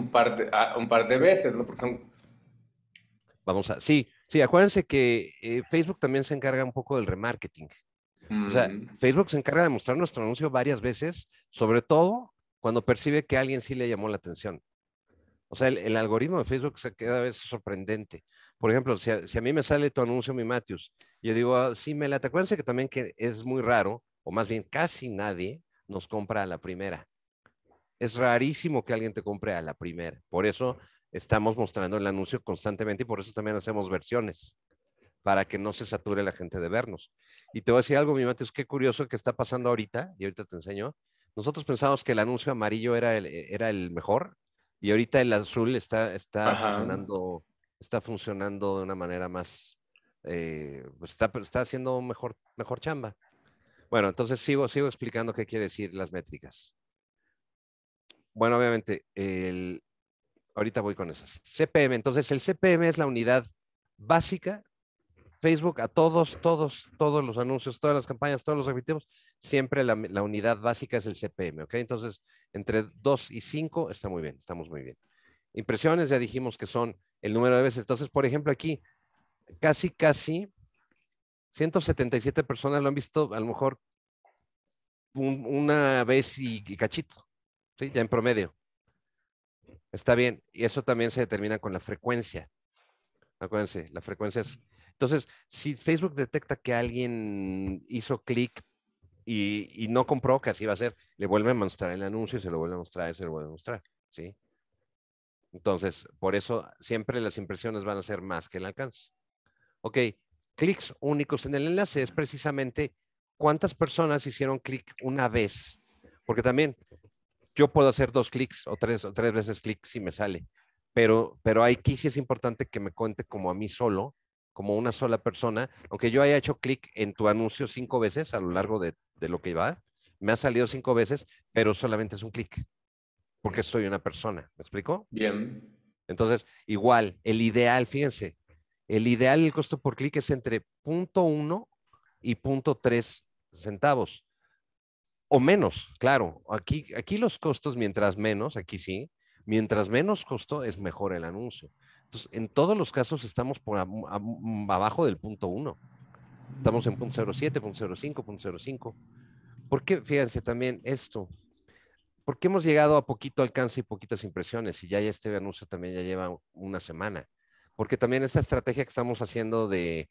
un par de, ah, un par de veces, ¿no? Porque son... Vamos a, sí, sí, acuérdense que eh, Facebook también se encarga un poco del remarketing. O sea, mm. Facebook se encarga de mostrar nuestro anuncio varias veces, sobre todo cuando percibe que alguien sí le llamó la atención. O sea, el, algoritmo de Facebook se a veces sorprendente. Por ejemplo, si a, mí me sale tu anuncio, mi Matthews, yo digo, ah, sí, me la, acuérdense que también que es muy raro, o más bien casi nadie nos compra a la primera es rarísimo que alguien te compre a la primera. Por eso estamos mostrando el anuncio constantemente y por eso también hacemos versiones para que no se sature la gente de vernos. Y te voy a decir algo, mi es qué curioso que está pasando ahorita, y ahorita te enseño. Nosotros pensamos que el anuncio amarillo era el, eh, era el mejor, y ahorita el azul está, está, funcionando, está funcionando de una manera más, eh, pues está, está haciendo mejor, mejor chamba. Bueno, entonces sigo, sigo explicando qué quiere decir las métricas. Bueno, obviamente, el, ahorita voy con esas. CPM, entonces el CPM es la unidad básica. Facebook a todos, todos, todos los anuncios, todas las campañas, todos los objetivos, siempre la, unidad básica es el CPM, ¿ok? Entonces, entre 2 y 5 está muy bien, estamos muy bien. Impresiones, ya dijimos que son el número de veces. Entonces, por ejemplo, aquí casi, casi 177 personas lo han visto a lo mejor una vez y cachito. Ya en promedio. Está bien. Y eso también se determina con la frecuencia. Acuérdense, la frecuencia es... Entonces, si Facebook detecta que alguien hizo clic y, y, no compró, que así va a ser, le vuelve a mostrar el anuncio y se lo vuelve a mostrar y se lo vuelve a mostrar, ¿sí? Entonces, por eso siempre las impresiones van a ser más que el alcance. Ok, clics únicos en el enlace es precisamente cuántas personas hicieron clic una vez. Porque también yo puedo hacer dos clics o tres, o tres veces clics si me sale, pero, pero aquí sí es importante que me cuente como a mí solo, como una sola persona, aunque yo haya hecho clic en tu anuncio cinco veces a lo largo de, de lo que va, me ha salido cinco veces, pero solamente es un clic, porque soy una persona, ¿me explico? Bien. Entonces, igual, el ideal, fíjense, el ideal, el costo por clic es entre 0.1 y 0.3 centavos o menos, claro. Aquí, aquí los costos, mientras menos, aquí sí, mientras menos costo es mejor el anuncio. Entonces, en todos los casos estamos por mm, abajo del punto 1. Estamos en punto 07, punto 05, punto 05. ¿Por qué? Fíjense también esto. Porque hemos llegado a poquito alcance y poquitas impresiones? Y ya, este anuncio también ya lleva una semana. Porque también esta estrategia que estamos haciendo de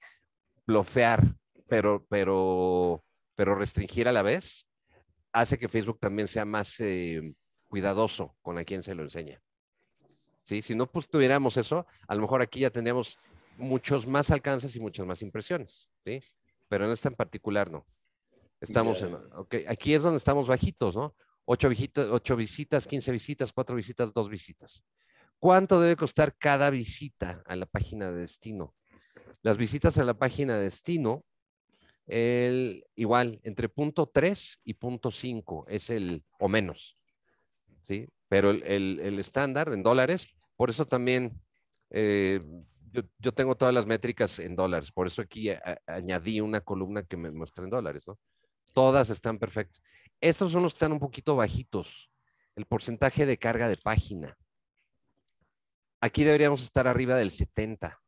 blofear, pero, pero, pero restringir a la vez, hace que Facebook también sea más eh, cuidadoso con a quien se lo enseña. ¿Sí? Si no pues, tuviéramos eso, a lo mejor aquí ya tendríamos muchos más alcances y muchas más impresiones, ¿sí? Pero en esta en particular no. Estamos en, aquí es donde estamos bajitos, ¿no? Ocho, visitas, ocho visitas, 15 visitas, cuatro visitas, dos visitas. ¿Cuánto debe costar cada visita a la página de destino? Las visitas a la página de destino el, igual, entre punto 3 y punto 5 es el, o menos, ¿sí? Pero el estándar en dólares, por eso también eh, yo, tengo todas las métricas en dólares, por eso aquí añadí una columna que me muestra en dólares, Todas están perfectas. Estos son los que están un poquito bajitos, el porcentaje de carga de página. Aquí deberíamos estar arriba del 70.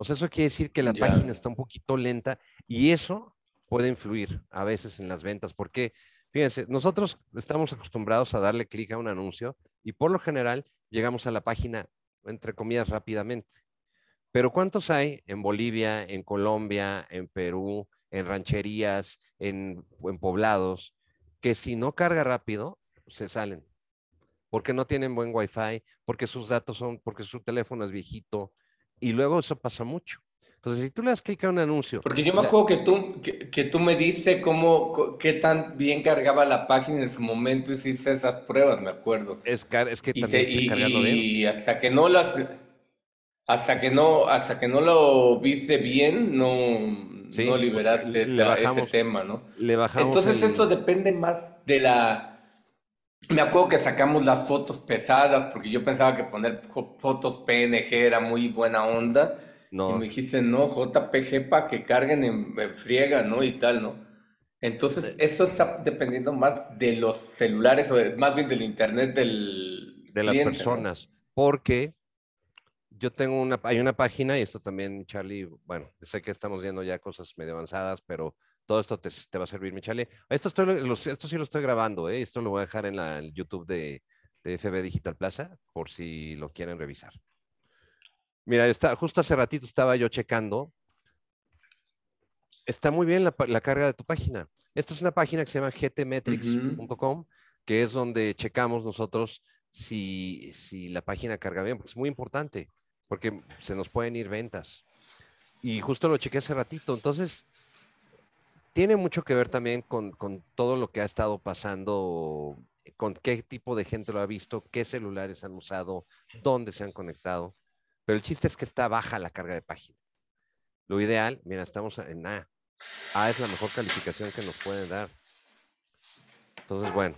O sea, eso quiere decir que la página está un poquito lenta y eso puede influir a veces en las ventas, porque fíjense, nosotros estamos acostumbrados a darle clic a un anuncio y por lo general llegamos a la página, entre comillas, rápidamente. Pero ¿cuántos hay en Bolivia, en Colombia, en Perú, en rancherías, en, en poblados, que si no carga rápido, se salen? Porque no tienen buen Wi-Fi, porque sus datos son, porque su teléfono es viejito, y luego eso pasa mucho. Entonces, si tú le das clic a un anuncio. Porque yo me acuerdo que tú, que, tú me dices cómo, qué tan bien cargaba la página en su momento, y hiciste esas pruebas, me acuerdo. Es, es que también cargando Y hasta que no las. Hasta que no, hasta que no lo viste bien, no, no liberaste ese tema, ¿no? Entonces, esto depende más de la me acuerdo que sacamos las fotos pesadas porque yo pensaba que poner fotos PNG era muy buena onda. No. Y me dijiste, no, JPG para que carguen en, friega, ¿no? Y tal, ¿no? Entonces, eso está dependiendo más de los celulares o más bien del internet del. De las personas. Porque yo tengo una, hay una página y esto también, Charlie, bueno, sé que estamos viendo ya cosas medio avanzadas, pero todo esto te, va a servir, Michale. Esto, esto sí lo estoy grabando, ¿eh? Esto lo voy a dejar en el YouTube de, FB Digital Plaza por si lo quieren revisar. Mira, justo hace ratito estaba yo checando. Está muy bien la, carga de tu página. Esta es una página que se llama gtmetrics.com, que es donde checamos nosotros si, si la página carga bien, porque es muy importante, porque se nos pueden ir ventas. Y justo lo chequé hace ratito. Entonces, tiene mucho que ver también con, todo lo que ha estado pasando, eh, con qué tipo de gente lo ha visto, qué celulares han usado, dónde se han conectado. Pero el chiste es que está baja la carga de página. Lo ideal, mira, estamos en A. A es la mejor calificación que nos pueden dar. Entonces, bueno,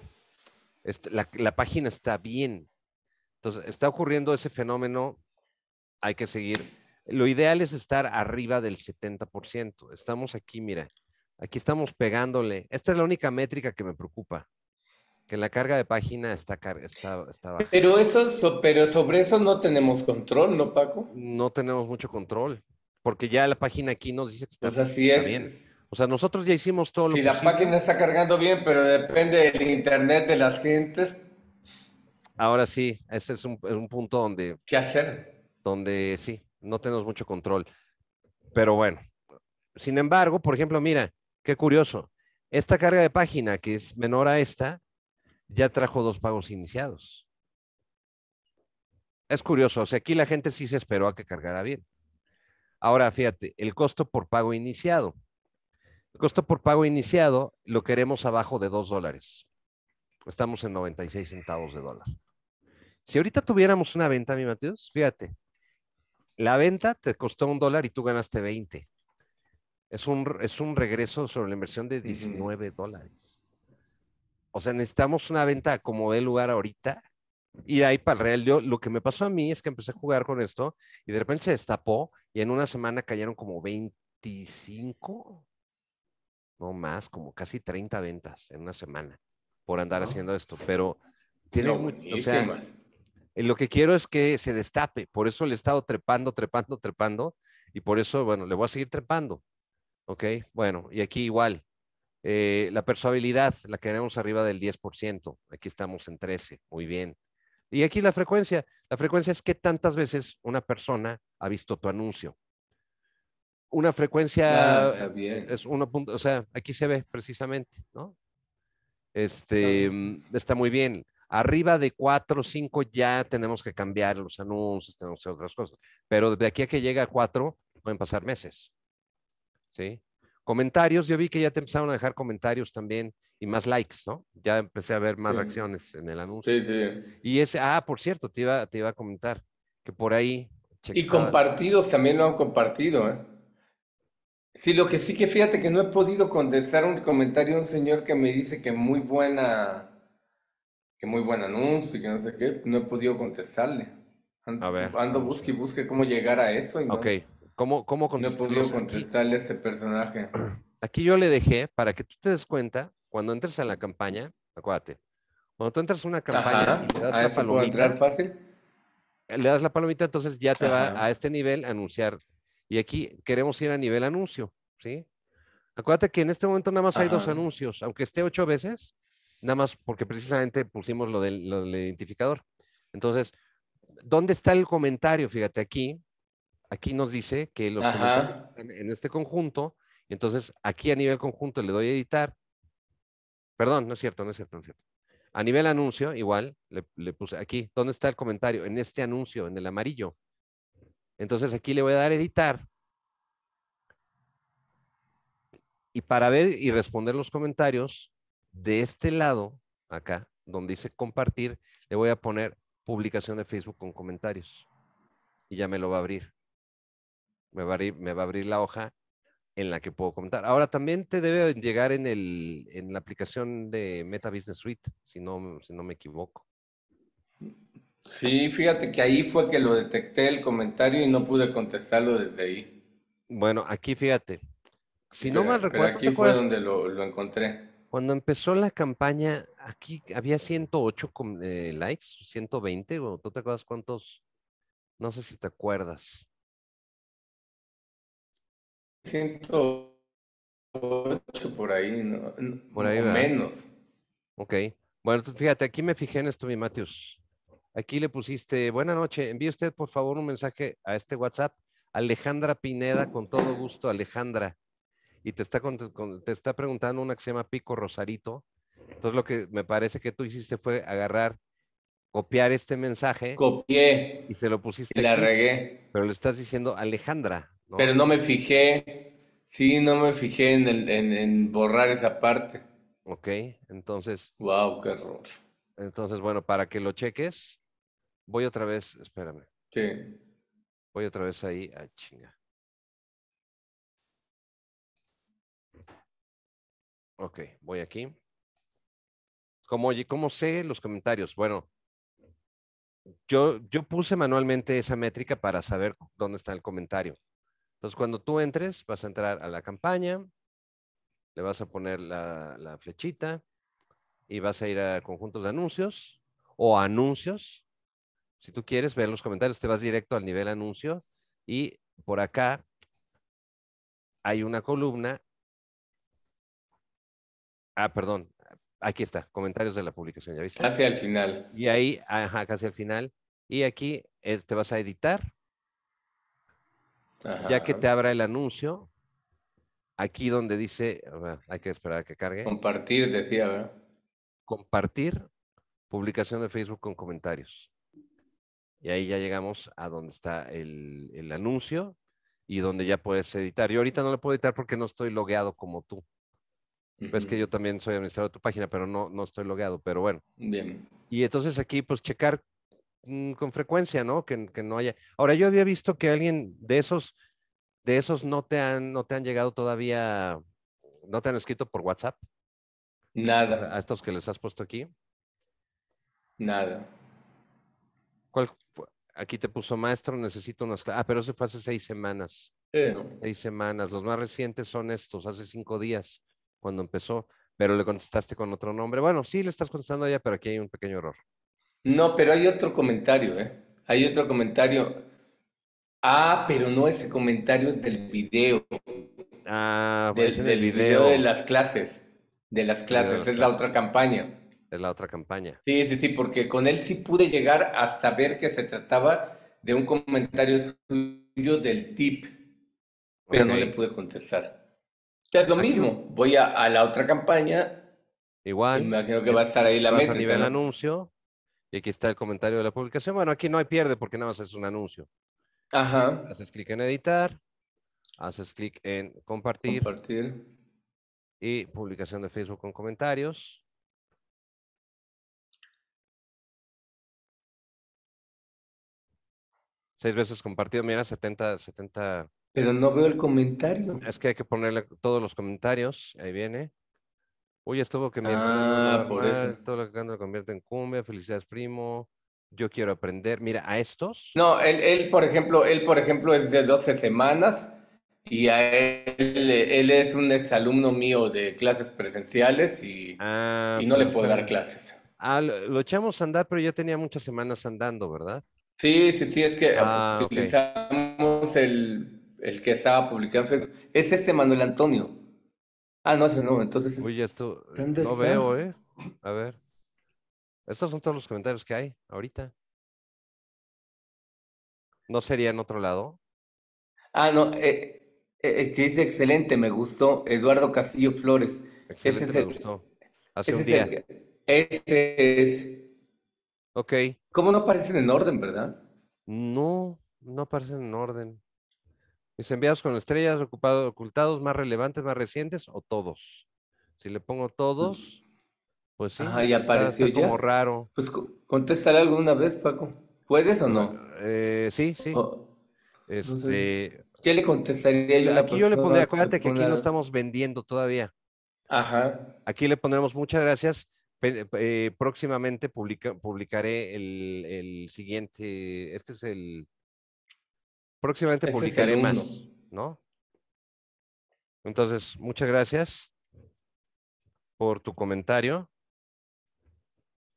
este, la, la página está bien. Entonces, está ocurriendo ese fenómeno, hay que seguir. Lo ideal es estar arriba del 70%. Estamos aquí, mira, Aquí estamos pegándole. Esta es la única métrica que me preocupa. Que la carga de página está, baja. Pero, eso, pero sobre eso no tenemos control, ¿no, Paco? No tenemos mucho control. Porque ya la página aquí nos dice que está, pues así bien. O sea, nosotros ya hicimos todo lo Si la página está cargando bien, pero depende del internet de las gentes. Ahora sí, ese es un, es un punto donde. ¿Qué hacer? Donde sí, no tenemos mucho control. Pero bueno, sin embargo, por ejemplo, mira, Qué curioso. Esta carga de página, que es menor a esta, ya trajo dos pagos iniciados. Es curioso, o sea, aquí la gente sí se esperó a que cargara bien. Ahora, fíjate, el costo por pago iniciado. El costo por pago iniciado lo queremos abajo de dos dólares. Estamos en 96 centavos de dólar. Si ahorita tuviéramos una venta, mi Mateos, fíjate, la venta te costó un dólar y tú ganaste 20. Es un, regreso sobre la inversión de 19 dólares. O sea, necesitamos una venta como de lugar ahorita. Y ahí para el Real, yo, lo que me pasó a mí es que empecé a jugar con esto y de repente se destapó y en una semana cayeron como 25, no más, como casi 30 ventas en una semana por andar ah. haciendo esto. Pero tiene mucho, o eh, lo que quiero es que se destape. Por eso le he estado trepando, trepando, trepando. Y por eso, bueno, le voy a seguir trepando. ¿Ok? Bueno, y aquí igual. Eh, la persuabilidad la queremos arriba del 10%. Aquí estamos en 13. Muy bien. Y aquí la frecuencia. La frecuencia es que tantas veces una persona ha visto tu anuncio. Una frecuencia es uno punto, o sea, aquí se ve precisamente, ¿no? Este mm, está muy bien. Arriba de 4 o 5 ya tenemos que cambiar los anuncios, tenemos otras cosas. Pero de aquí a que llega a 4 pueden pasar meses. ¿sí? Comentarios, yo vi que ya te empezaron a dejar comentarios también y más likes, ¿no? Ya empecé a ver más reacciones en el anuncio. Sí, sí. Y ese, ah, por cierto, te iba, te iba a comentar que por ahí... Y compartidos también lo han compartido, ¿eh? Sí, lo que sí que fíjate que no he podido contestar un comentario de un señor que me dice que muy buena, que muy buen anuncio y que no sé qué, no he podido contestarle. a ver. Ando busque y busque cómo llegar a eso. Ok, ¿Cómo, cómo No contestarle a ese personaje. Aquí yo le dejé para que tú te des cuenta, cuando entres a la campaña, acuérdate, cuando tú entras a una campaña le das la palomita. fácil? Eh, le das la palomita, entonces ya te va a este nivel anunciar. Y aquí queremos ir a nivel anuncio, ¿sí? Acuérdate que en este momento nada más hay dos anuncios, aunque esté ocho veces, nada más porque precisamente pusimos lo del, lo del identificador. Entonces, ¿dónde está el comentario? Fíjate aquí, aquí nos dice que los comentarios están en este conjunto, entonces aquí a nivel conjunto le doy a editar. Perdón, no es cierto, no es cierto, no es cierto. A nivel anuncio, igual, le, puse aquí, ¿dónde está el comentario? En este anuncio, en el amarillo. Entonces aquí le voy a dar editar. Y para ver y responder los comentarios, de este lado, acá, donde dice compartir, le voy a poner publicación de Facebook con comentarios. Y ya me lo va a abrir me va, a abrir, la hoja en la que puedo comentar. Ahora también te debe llegar en, el, en la aplicación de Meta Business Suite, si no, si no me equivoco. Sí, fíjate que ahí fue que lo detecté el comentario y no pude contestarlo desde ahí. Bueno, aquí fíjate. Si no me recuerdo, aquí fue donde lo, encontré. Cuando empezó la campaña, aquí había 108 eh, likes, 120, o tú te acuerdas cuántos, no sé si te acuerdas. 108 por ahí, Por menos. Ok. Bueno, fíjate, aquí me fijé en esto, mi Matius Aquí le pusiste, buena noche, envíe usted por favor un mensaje a este WhatsApp, Alejandra Pineda, con todo gusto, Alejandra. Y te está, preguntando una que se llama Pico Rosarito. Entonces lo que me parece que tú hiciste fue agarrar, copiar este mensaje. Copié. Y se lo pusiste. Y la regué. Pero le estás diciendo Alejandra. Pero no me fijé, sí, no me fijé en, en, borrar esa parte. Ok, entonces. Wow, qué error. Entonces, bueno, para que lo cheques, voy otra vez, espérame. Sí. Voy otra vez ahí, a chinga. Ok, voy aquí. ¿cómo sé los comentarios? Bueno, yo, yo puse manualmente esa métrica para saber dónde está el comentario. Entonces, cuando tú entres, vas a entrar a la campaña, le vas a poner la, flechita y vas a ir a conjuntos de anuncios o anuncios. Si tú quieres ver los comentarios, te vas directo al nivel anuncio y por acá hay una columna. Ah, perdón. Aquí está, comentarios de la publicación, ¿ya viste? Casi al final. Y ahí, ajá, casi al final. Y aquí eh, te vas a editar ya que te abra el anuncio, aquí donde dice, hay que esperar a que cargue. Compartir, decía, ¿verdad? Compartir, publicación de Facebook con comentarios. Y ahí ya llegamos a donde está el, anuncio y donde ya puedes editar. Yo ahorita no lo puedo editar porque no estoy logueado como tú. Ves que yo también soy administrador de tu página, pero no, no estoy logueado, pero bueno. Bien. Y entonces aquí, pues, checar Mm, con frecuencia, ¿no? Que, no haya. Ahora, yo había visto que alguien de esos, de esos no te han, no te han llegado todavía, no te han escrito por WhatsApp. Nada. A estos que les has puesto aquí. Nada. ¿Cuál Aquí te puso maestro, necesito unas clases. Ah, pero eso fue hace seis semanas. Eh, seis semanas. Los más recientes son estos, hace cinco días, cuando empezó, pero le contestaste con otro nombre. Bueno, sí, le estás contestando ya, pero aquí hay un pequeño error. No, pero hay otro comentario, ¿eh? Hay otro comentario. Ah, pero no ese comentario del video. Ah, del, video. de las clases. De las clases, es la otra campaña. Es la otra campaña. Sí, sí, sí, porque con él sí pude llegar hasta ver que se trataba de un comentario suyo del tip, pero no le pude contestar. Es lo mismo, voy a, la otra campaña. Igual. Imagino que va a estar ahí la meta. A nivel anuncio, y aquí está el comentario de la publicación. Bueno, aquí no hay pierde porque nada más es un anuncio. Ajá. Haces clic en editar, haces clic en compartir. Compartir. Y publicación de Facebook con comentarios. Seis veces compartido, mira, 70, 70. Pero no veo el comentario. Es que hay que ponerle todos los comentarios, ahí viene. Hoy estuvo que me... ah, por eso. todo lo que canta lo convierte en cumbia, felicidades primo, yo quiero aprender, mira, a estos. No, él, por ejemplo, él, por ejemplo, es de 12 semanas y a él, es un exalumno mío de clases presenciales y, ah, no le pues, puedo dar clases. Ah, lo, echamos a andar, pero ya tenía muchas semanas andando, ¿verdad? Sí, sí, sí, es que ah, utilizamos el, que estaba publicando. Es ese Manuel Antonio. Ah, no, ese no, entonces. esto. Eh, no veo, ¿eh? A ver. Estos son todos los comentarios que hay ahorita. ¿No sería en otro lado? Ah, no. Eh, eh que dice excelente, me gustó. Eduardo Castillo Flores. Excelente, me gustó. Hace un día. Este Ese es. Ok. ¿Cómo no aparecen en orden, verdad? No, no aparecen en orden. Mis enviados con estrellas, ocupados, ocultados, más relevantes, más recientes o todos. Si le pongo mm. todos, pues sí. Ajá, y apareció como raro. Pues contéstale alguna vez, Paco. ¿Puedes o no? Eh, sí, sí. este. ¿Qué le contestaría yo? Aquí yo le pondría, acuérdate que aquí no estamos vendiendo todavía. Ajá. Aquí le pondremos muchas gracias. Eh, próximamente publicaré el, siguiente, este es el Próximamente publicaré más, ¿no? Entonces, muchas gracias por tu comentario.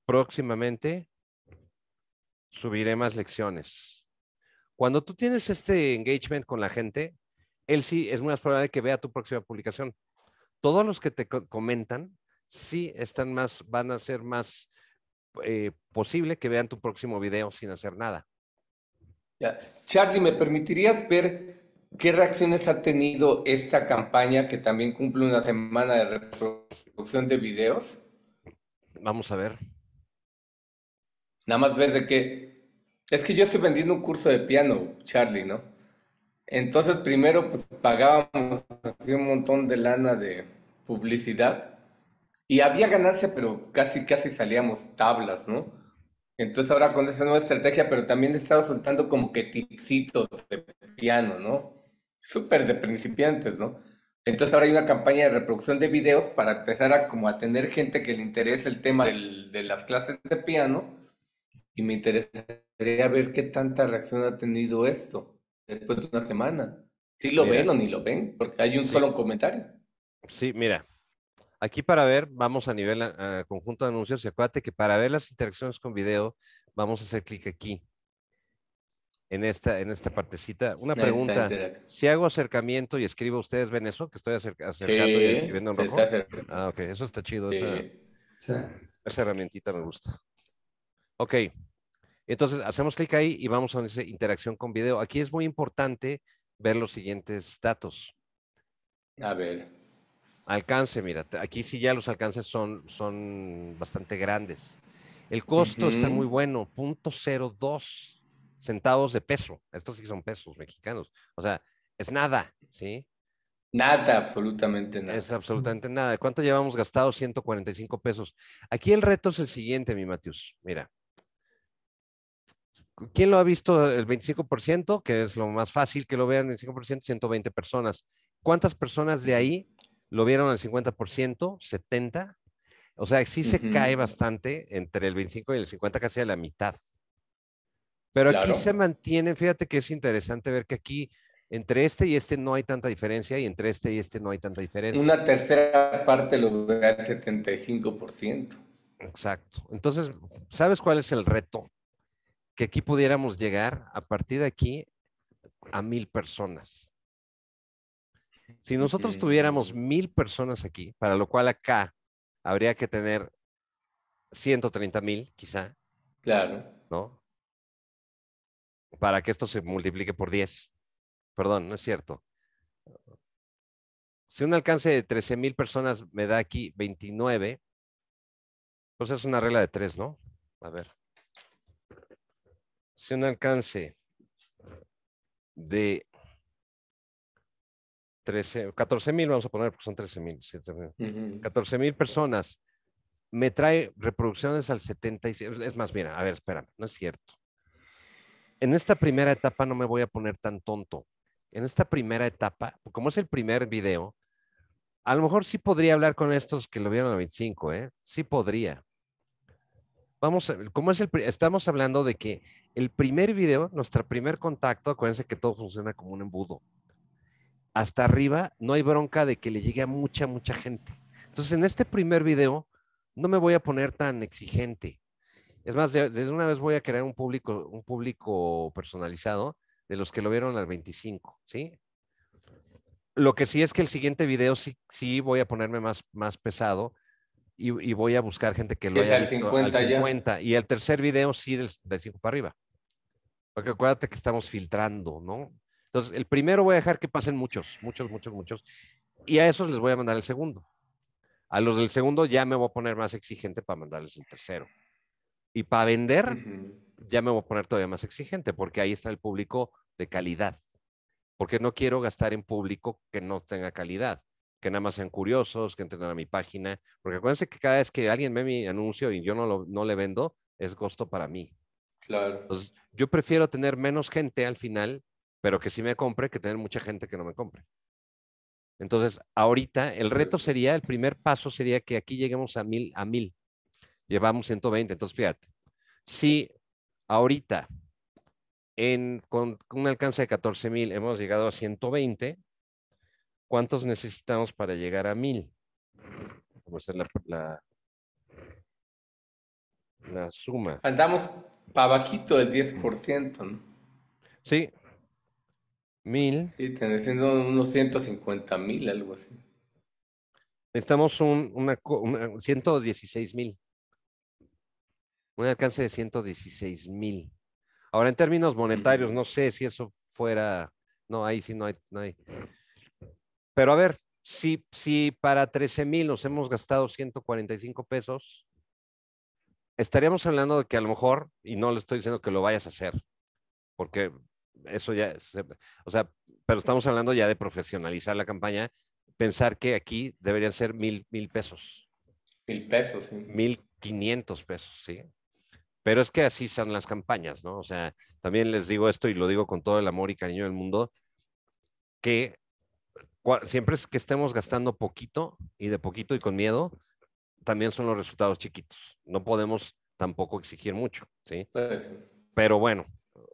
Próximamente subiré más lecciones. Cuando tú tienes este engagement con la gente, él sí es muy más probable que vea tu próxima publicación. Todos los que te comentan sí están más, van a ser más eh, posible que vean tu próximo video sin hacer nada. Charlie, ¿me permitirías ver qué reacciones ha tenido esta campaña que también cumple una semana de reproducción de videos? Vamos a ver. Nada más ver de qué. Es que yo estoy vendiendo un curso de piano, Charlie, ¿no? Entonces primero pues pagábamos así un montón de lana de publicidad y había ganancia, pero casi casi salíamos tablas, ¿no? Entonces ahora con esa nueva estrategia, pero también he estado soltando como que tipsitos de piano, ¿no? Súper de principiantes, ¿no? Entonces ahora hay una campaña de reproducción de videos para empezar a como a tener gente que le interese el tema de las clases de piano y me interesaría ver qué tanta reacción ha tenido esto después de una semana. Si lo ven o ni lo ven, porque hay un solo comentario. Sí, mira, Aquí para ver, vamos a nivel ah, conjunto de anuncios y acuérdate que para ver las interacciones con video, vamos a hacer clic aquí, en esta, en esta partecita. Una pregunta, si hago acercamiento y escribo, ¿ustedes ven eso? Que estoy acercando y escribiendo en rojo. Ah, ok, eso está chido. Sí. Esa, esa herramientita me gusta. Ok, entonces hacemos clic ahí y vamos a esa interacción con video. Aquí es muy importante ver los siguientes datos. A ver. Alcance, mira, aquí sí ya los alcances son, son bastante grandes. El costo está muy bueno, 0.02 centavos de peso. Estos sí son pesos mexicanos. O sea, es nada, ¿sí? Nada, absolutamente nada. Es absolutamente nada. ¿Cuánto llevamos gastado? 145 pesos. Aquí el reto es el siguiente, mi Matius. Mira. ¿Quién lo ha visto? El 25%, que es lo más fácil que lo vean, el 25%, 120 personas. ¿Cuántas personas de ahí lo vieron al 50%, 70%. O sea, sí se cae bastante entre el 25 y el 50, casi a la mitad. Pero aquí se mantienen, fíjate que es interesante ver que aquí entre este y este no hay tanta diferencia y entre este y este no hay tanta diferencia. Una tercera parte lo ve al 75%. Exacto. Entonces, ¿sabes cuál es el reto? Que aquí pudiéramos llegar a partir de aquí a mil personas. Si nosotros tuviéramos mil personas aquí, para lo cual acá habría que tener 130 mil, quizá. Claro. ¿No? Para que esto se multiplique por 10. Perdón, no es cierto. Si un alcance de 13 mil personas me da aquí 29, pues es una regla de 3, ¿no? A ver. Si un alcance de 13, 14 mil, vamos a poner, porque son 13 mil, 14 mil personas, me trae reproducciones al 77, es más, mira, a ver, espérame, no es cierto. En esta primera etapa no me voy a poner tan tonto. En esta primera etapa, como es el primer video, a lo mejor sí podría hablar con estos que lo vieron a 25, ¿eh? Sí podría. Vamos, a, es el? Estamos hablando de que el primer video, nuestro primer contacto, acuérdense que todo funciona como un embudo hasta arriba, no hay bronca de que le llegue a mucha, mucha gente. Entonces, en este primer video, no me voy a poner tan exigente. Es más, desde una vez voy a crear un público, un público personalizado de los que lo vieron al 25, ¿sí? Lo que sí es que el siguiente video sí, sí voy a ponerme más, más pesado y, voy a buscar gente que lo haya visto 50 al 50. Y el tercer video sí del, del 5 para arriba. Porque acuérdate que estamos filtrando, ¿no? Entonces, el primero voy a dejar que pasen muchos, muchos, muchos, muchos. Y a esos les voy a mandar el segundo. A los del segundo ya me voy a poner más exigente para mandarles el tercero. Y para vender, ya me voy a poner todavía más exigente, porque ahí está el público de calidad. Porque no quiero gastar en público que no tenga calidad, que nada más sean curiosos, que entren a mi página. Porque acuérdense que cada vez que alguien ve mi anuncio y yo no, lo, no le vendo, es costo para mí. Claro. Entonces, yo prefiero tener menos gente al final pero que sí me compre, que tener mucha gente que no me compre. Entonces, ahorita el reto sería, el primer paso sería que aquí lleguemos a mil, a mil. Llevamos 120, entonces fíjate, si ahorita con, un alcance de 14 mil hemos llegado a 120, ¿cuántos necesitamos para llegar a mil? Vamos a hacer la, la, suma. Andamos para abajito del 10%, ¿no? Sí, mil. Sí, están unos 150 mil, algo así. Necesitamos un, una, 116 mil. Un alcance de 116 mil. Ahora, en términos monetarios, no sé si eso fuera. No, ahí sí no hay. No hay. Pero a ver, si, si para 13 mil nos hemos gastado 145 pesos, estaríamos hablando de que a lo mejor, y no le estoy diciendo que lo vayas a hacer, porque eso ya, es, o sea, pero estamos hablando ya de profesionalizar la campaña, pensar que aquí deberían ser mil, mil pesos. Mil pesos, Mil quinientos pesos, sí. Pero es que así son las campañas, ¿no? O sea, también les digo esto y lo digo con todo el amor y cariño del mundo, que siempre es que estemos gastando poquito y de poquito y con miedo, también son los resultados chiquitos. No podemos tampoco exigir mucho, ¿sí? Pero bueno,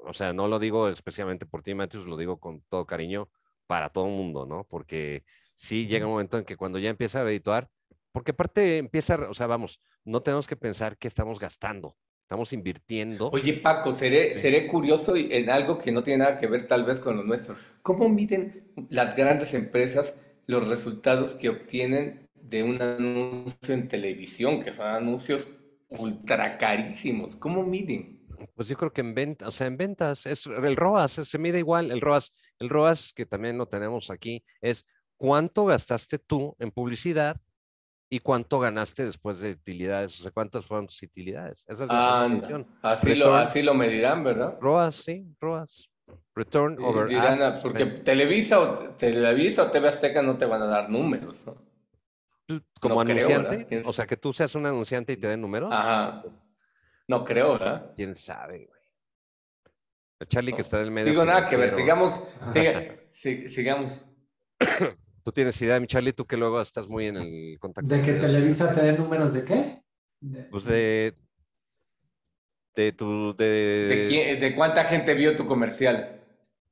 o sea, no lo digo especialmente por ti, Matthews, lo digo con todo cariño para todo el mundo, ¿no? Porque sí llega un momento en que cuando ya empieza a redituar, porque aparte empieza, o sea, vamos, no tenemos que pensar que estamos gastando, estamos invirtiendo. Oye, Paco, seré, este seré curioso en algo que no tiene nada que ver tal vez con lo nuestro. ¿Cómo miden las grandes empresas los resultados que obtienen de un anuncio en televisión, que son anuncios ultra carísimos? ¿Cómo miden? Pues yo creo que en ventas, o sea, en ventas, es, el ROAS se mide igual, el ROAS, el ROAS que también lo tenemos aquí, es cuánto gastaste tú en publicidad y cuánto ganaste después de utilidades, o sea, cuántas fueron tus utilidades. Esa es la definición. Así lo, así lo medirán, ¿verdad? ROAS, sí, ROAS. Return over dirán, ah, Porque Televisa o, Televisa TV Azteca no te van a dar números, ¿no? Como anunciante, o sea, que tú seas un anunciante y te den números. Ajá. No creo, ¿verdad? ¿Quién sabe, güey? El Charlie que está en el medio. Digo nada que ver, sigamos, sigamos. Tú tienes idea, mi Charlie, tú que luego estás muy en el contacto. ¿De que Televisa te dé números de qué? De... Pues de... De tu... De... cuánta gente vio tu comercial?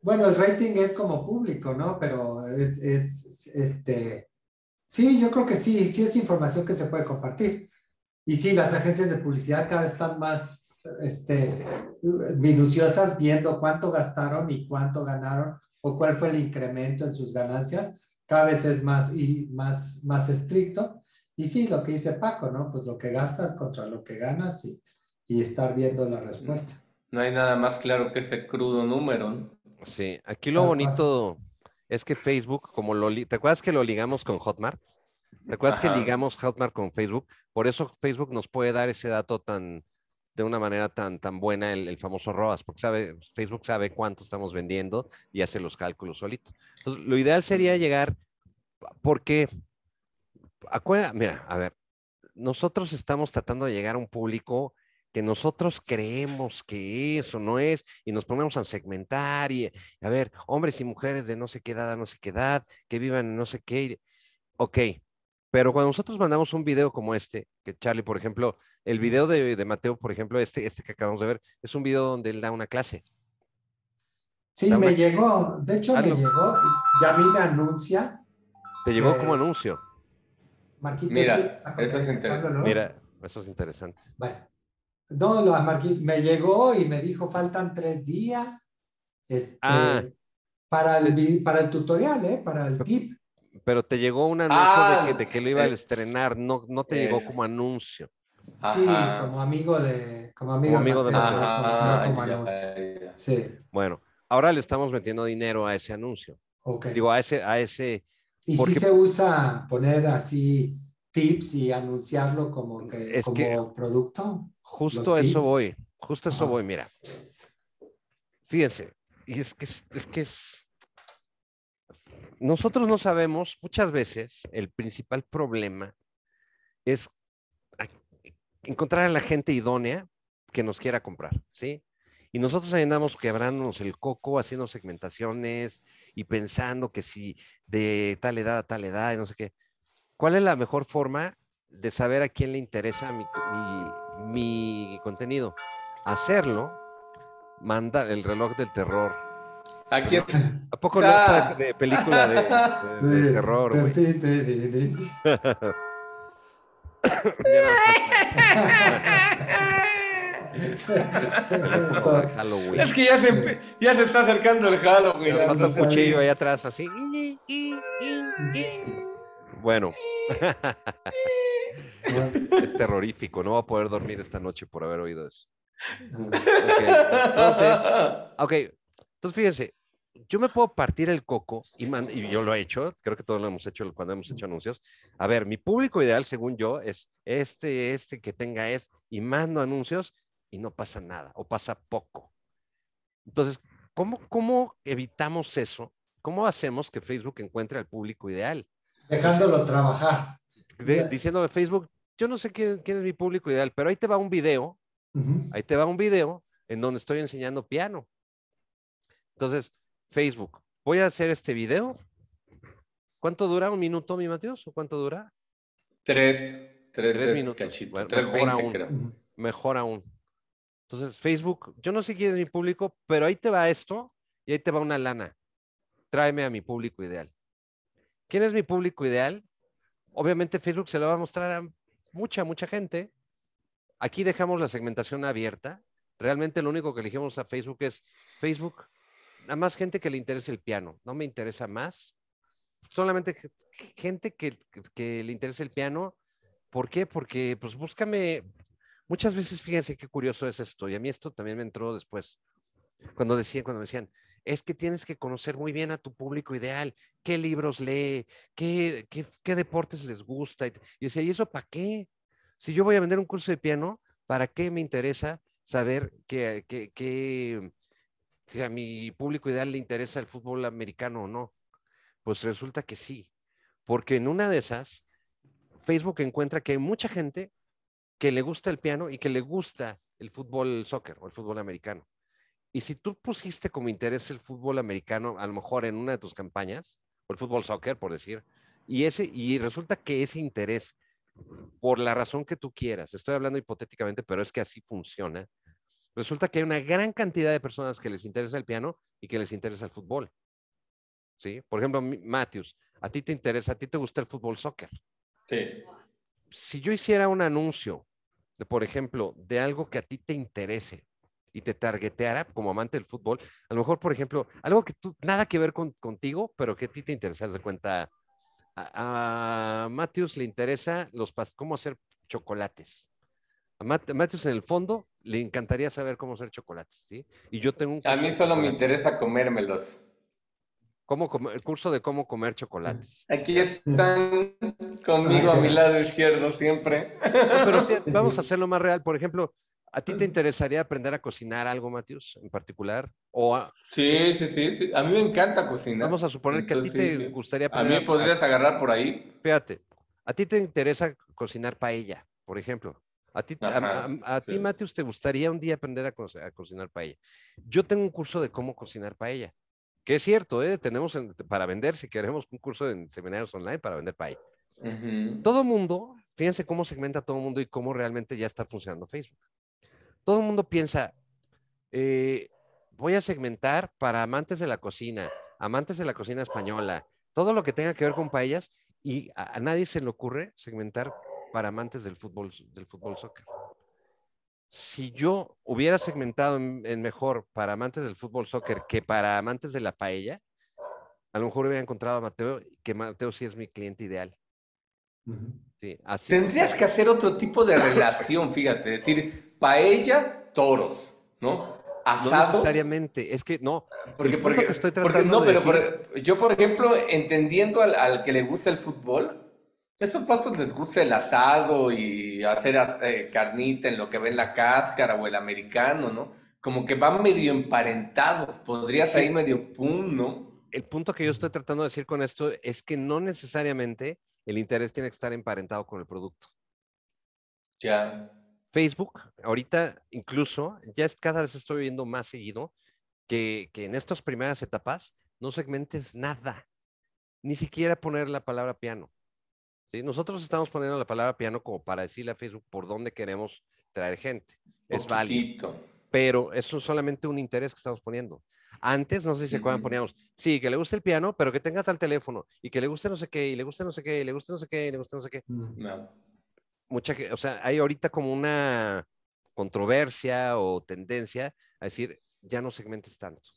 Bueno, el rating es como público, ¿no? Pero es, es, este... Sí, yo creo que sí, sí es información que se puede compartir. Y sí, las agencias de publicidad cada vez están más este, minuciosas viendo cuánto gastaron y cuánto ganaron o cuál fue el incremento en sus ganancias. Cada vez es más, y más, más estricto. Y sí, lo que dice Paco, ¿no? Pues lo que gastas contra lo que ganas y, estar viendo la respuesta. No hay nada más claro que ese crudo número. ¿no? Sí, aquí lo bonito es que Facebook, como lo... ¿Te acuerdas que lo ligamos con Hotmart? ¿Te acuerdas que ligamos Hotmart con Facebook? Por eso Facebook nos puede dar ese dato tan, de una manera tan, tan buena el, famoso ROAS, porque sabe, Facebook sabe cuánto estamos vendiendo y hace los cálculos solito. Entonces, lo ideal sería llegar, porque, acuérdate, mira, a ver, nosotros estamos tratando de llegar a un público que nosotros creemos que eso no es, y nos ponemos a segmentar y a ver, hombres y mujeres de no sé qué edad no sé qué edad, que vivan en no sé qué. Ok, pero cuando nosotros mandamos un video como este, que Charlie, por ejemplo, el video de, Mateo, por ejemplo, este, este que acabamos de ver, es un video donde él da una clase. Sí, me llegó, de hecho ah, me llegó, ya me anuncia. Te llegó como anuncio. Marquito, este, mira, eso es interesante. Mira, eso es interesante. Bueno, no, me llegó y me dijo, faltan tres días este, ah. para, el, para el tutorial, ¿eh? para el tip. Pero te llegó un anuncio de, que, ah, lo iba a estrenar, no, no te llegó como anuncio. Sí, como amigo de como amigo, de, Sí. Bueno, ahora le estamos metiendo dinero a ese anuncio. Digo, a ese, a ese. Y si se usa poner así tips y anunciarlo como que es como producto. Justo eso voy, justo eso voy, mira. Fíjense, y es que es que es nosotros no sabemos, muchas veces el principal problema es encontrar a la gente idónea que nos quiera comprar, ¿sí? Y nosotros andamos quebrándonos el coco, haciendo segmentaciones y pensando que si de tal edad a tal edad y no sé qué. ¿Cuál es la mejor forma de saber a quién le interesa mi, mi contenido? Hacerlo, manda el reloj del terror Aquí ¿A poco no está de película de, terror, es que ya se, está acercando el Halloween. falta un cuchillo ahí atrás, así. Bueno. es, terrorífico. No va a poder dormir esta noche por haber oído eso. ok. Entonces, fíjense, yo me puedo partir el coco y, yo lo he hecho, creo que todos lo hemos hecho cuando hemos hecho anuncios. A ver, mi público ideal, según yo, es este, este que tenga es, y mando anuncios y no pasa nada o pasa poco. Entonces, ¿cómo, cómo evitamos eso? ¿Cómo hacemos que Facebook encuentre al público ideal? Dejándolo trabajar. diciéndole a Facebook, yo no sé quién, es mi público ideal, pero ahí te va un video, ahí te va un video en donde estoy enseñando piano. Entonces, Facebook, voy a hacer este video. ¿Cuánto dura? ¿Un minuto, mi Mateos? ¿O cuánto dura? Tres. Tres, minutos. mejor aún. Mejor aún. Entonces, Facebook, yo no sé quién es mi público, pero ahí te va esto y ahí te va una lana. Tráeme a mi público ideal. ¿Quién es mi público ideal? Obviamente Facebook se lo va a mostrar a mucha, mucha gente. Aquí dejamos la segmentación abierta. Realmente lo único que elegimos a Facebook es Facebook, a más gente que le interese el piano. No me interesa más. Solamente gente que, que le interese el piano. ¿Por qué? Porque, pues, búscame. Muchas veces, fíjense qué curioso es esto. Y a mí esto también me entró después. Cuando decían, cuando me decían, es que tienes que conocer muy bien a tu público ideal, qué libros lee, qué, qué, qué deportes les gusta. Y decía, ¿y eso para qué? Si yo voy a vender un curso de piano, ¿para qué me interesa saber qué, qué, qué, si a mi público ideal le interesa el fútbol americano o no. Pues resulta que sí, porque en una de esas, Facebook encuentra que hay mucha gente que le gusta el piano y que le gusta el fútbol soccer o el fútbol americano. Y si tú pusiste como interés el fútbol americano, a lo mejor en una de tus campañas, o el fútbol soccer, por decir, y, ese, y resulta que ese interés, por la razón que tú quieras, estoy hablando hipotéticamente, pero es que así funciona, Resulta que hay una gran cantidad de personas que les interesa el piano y que les interesa el fútbol. ¿Sí? Por ejemplo, Matthews, a ti te interesa, a ti te gusta el fútbol soccer. Sí. Si yo hiciera un anuncio, por ejemplo, de algo que a ti te interese y te targeteara como amante del fútbol, a lo mejor, por ejemplo, algo que tú, nada que ver contigo, pero que a ti te interesa, de cuenta, a, a Matthews le interesa los cómo hacer chocolates. A en el fondo le encantaría saber cómo hacer chocolates, ¿sí? Y yo tengo un... A mí solo me interesa comérmelos. el curso de cómo comer chocolates. Aquí están conmigo a mi lado izquierdo siempre. pero sí, vamos a hacerlo más real. Por ejemplo, ¿a ti te interesaría aprender a cocinar algo, Matthews, en particular? O sí, sí, sí, A mí me encanta cocinar. Vamos a suponer que a ti te gustaría... Aprender a mí podrías agarrar por ahí. Fíjate, ¿a ti te interesa cocinar paella, por ejemplo? A ti, te gustaría un día aprender a, cocinar paella. Yo tengo un curso de cómo cocinar paella, que es cierto, ¿eh? tenemos para vender, si queremos, un curso en seminarios online para vender paella. todo el Todo mundo, fíjense cómo segmenta todo el mundo y cómo realmente ya está funcionando Facebook. Todo el mundo piensa, eh, voy a segmentar para amantes de la cocina, amantes de la cocina española, todo lo que tenga que ver con paellas y a nadie se le ocurre segmentar para amantes del fútbol, del fútbol soccer. Si yo hubiera segmentado en, mejor para amantes del fútbol soccer que para amantes de la paella, a lo mejor hubiera encontrado a Mateo, que Mateo sí es mi cliente ideal. sí, Tendrías que hacer otro tipo de relación, fíjate, decir paella, toros, ¿no? No necesariamente, es que no. Porque, porque, yo, por ejemplo, entendiendo al, al que le gusta el fútbol, esos patos les gusta el asado y hacer eh, carnita en lo que ven la cáscara o el americano, ¿no? Como que van medio emparentados, Podría ahí medio pum, ¿no? El punto que yo estoy tratando de decir con esto es que no necesariamente el interés tiene que estar emparentado con el producto. Ya. Facebook, ahorita incluso, ya cada vez estoy viendo más seguido que en estas primeras etapas no segmentes nada, ni siquiera poner la palabra piano nosotros estamos poniendo la palabra piano como para decirle a Facebook por dónde queremos traer gente. Es válido. Pero eso es solamente un interés que estamos poniendo. Antes, no sé si se acuerdan, poníamos, sí, que le guste el piano, pero que tenga tal teléfono, y que le guste no sé qué, y le guste no sé qué, y le guste no sé qué, y le guste no sé qué. No. Mucha, o sea, hay ahorita como una controversia o tendencia a decir, ya no segmentes tanto,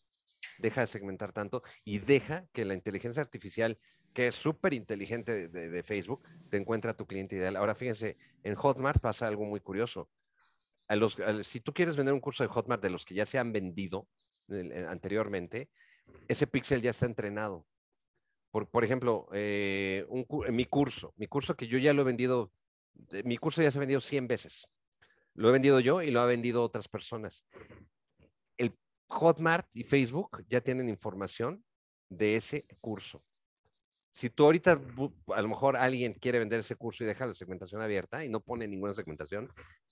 deja de segmentar tanto y deja que la inteligencia artificial que es súper inteligente de, Facebook, te encuentra tu cliente ideal. Ahora fíjense, en Hotmart pasa algo muy curioso. si tú quieres vender un curso de Hotmart de los que ya se han vendido eh, anteriormente, ese pixel ya está entrenado. Por, por ejemplo, eh, mi curso, mi curso que yo ya lo he vendido, eh, mi curso ya se ha vendido 100 veces. Lo he vendido yo y lo ha vendido otras personas. El Hotmart y Facebook ya tienen información de ese curso. Si tú ahorita, a lo mejor alguien quiere vender ese curso y deja la segmentación abierta y no pone ninguna segmentación,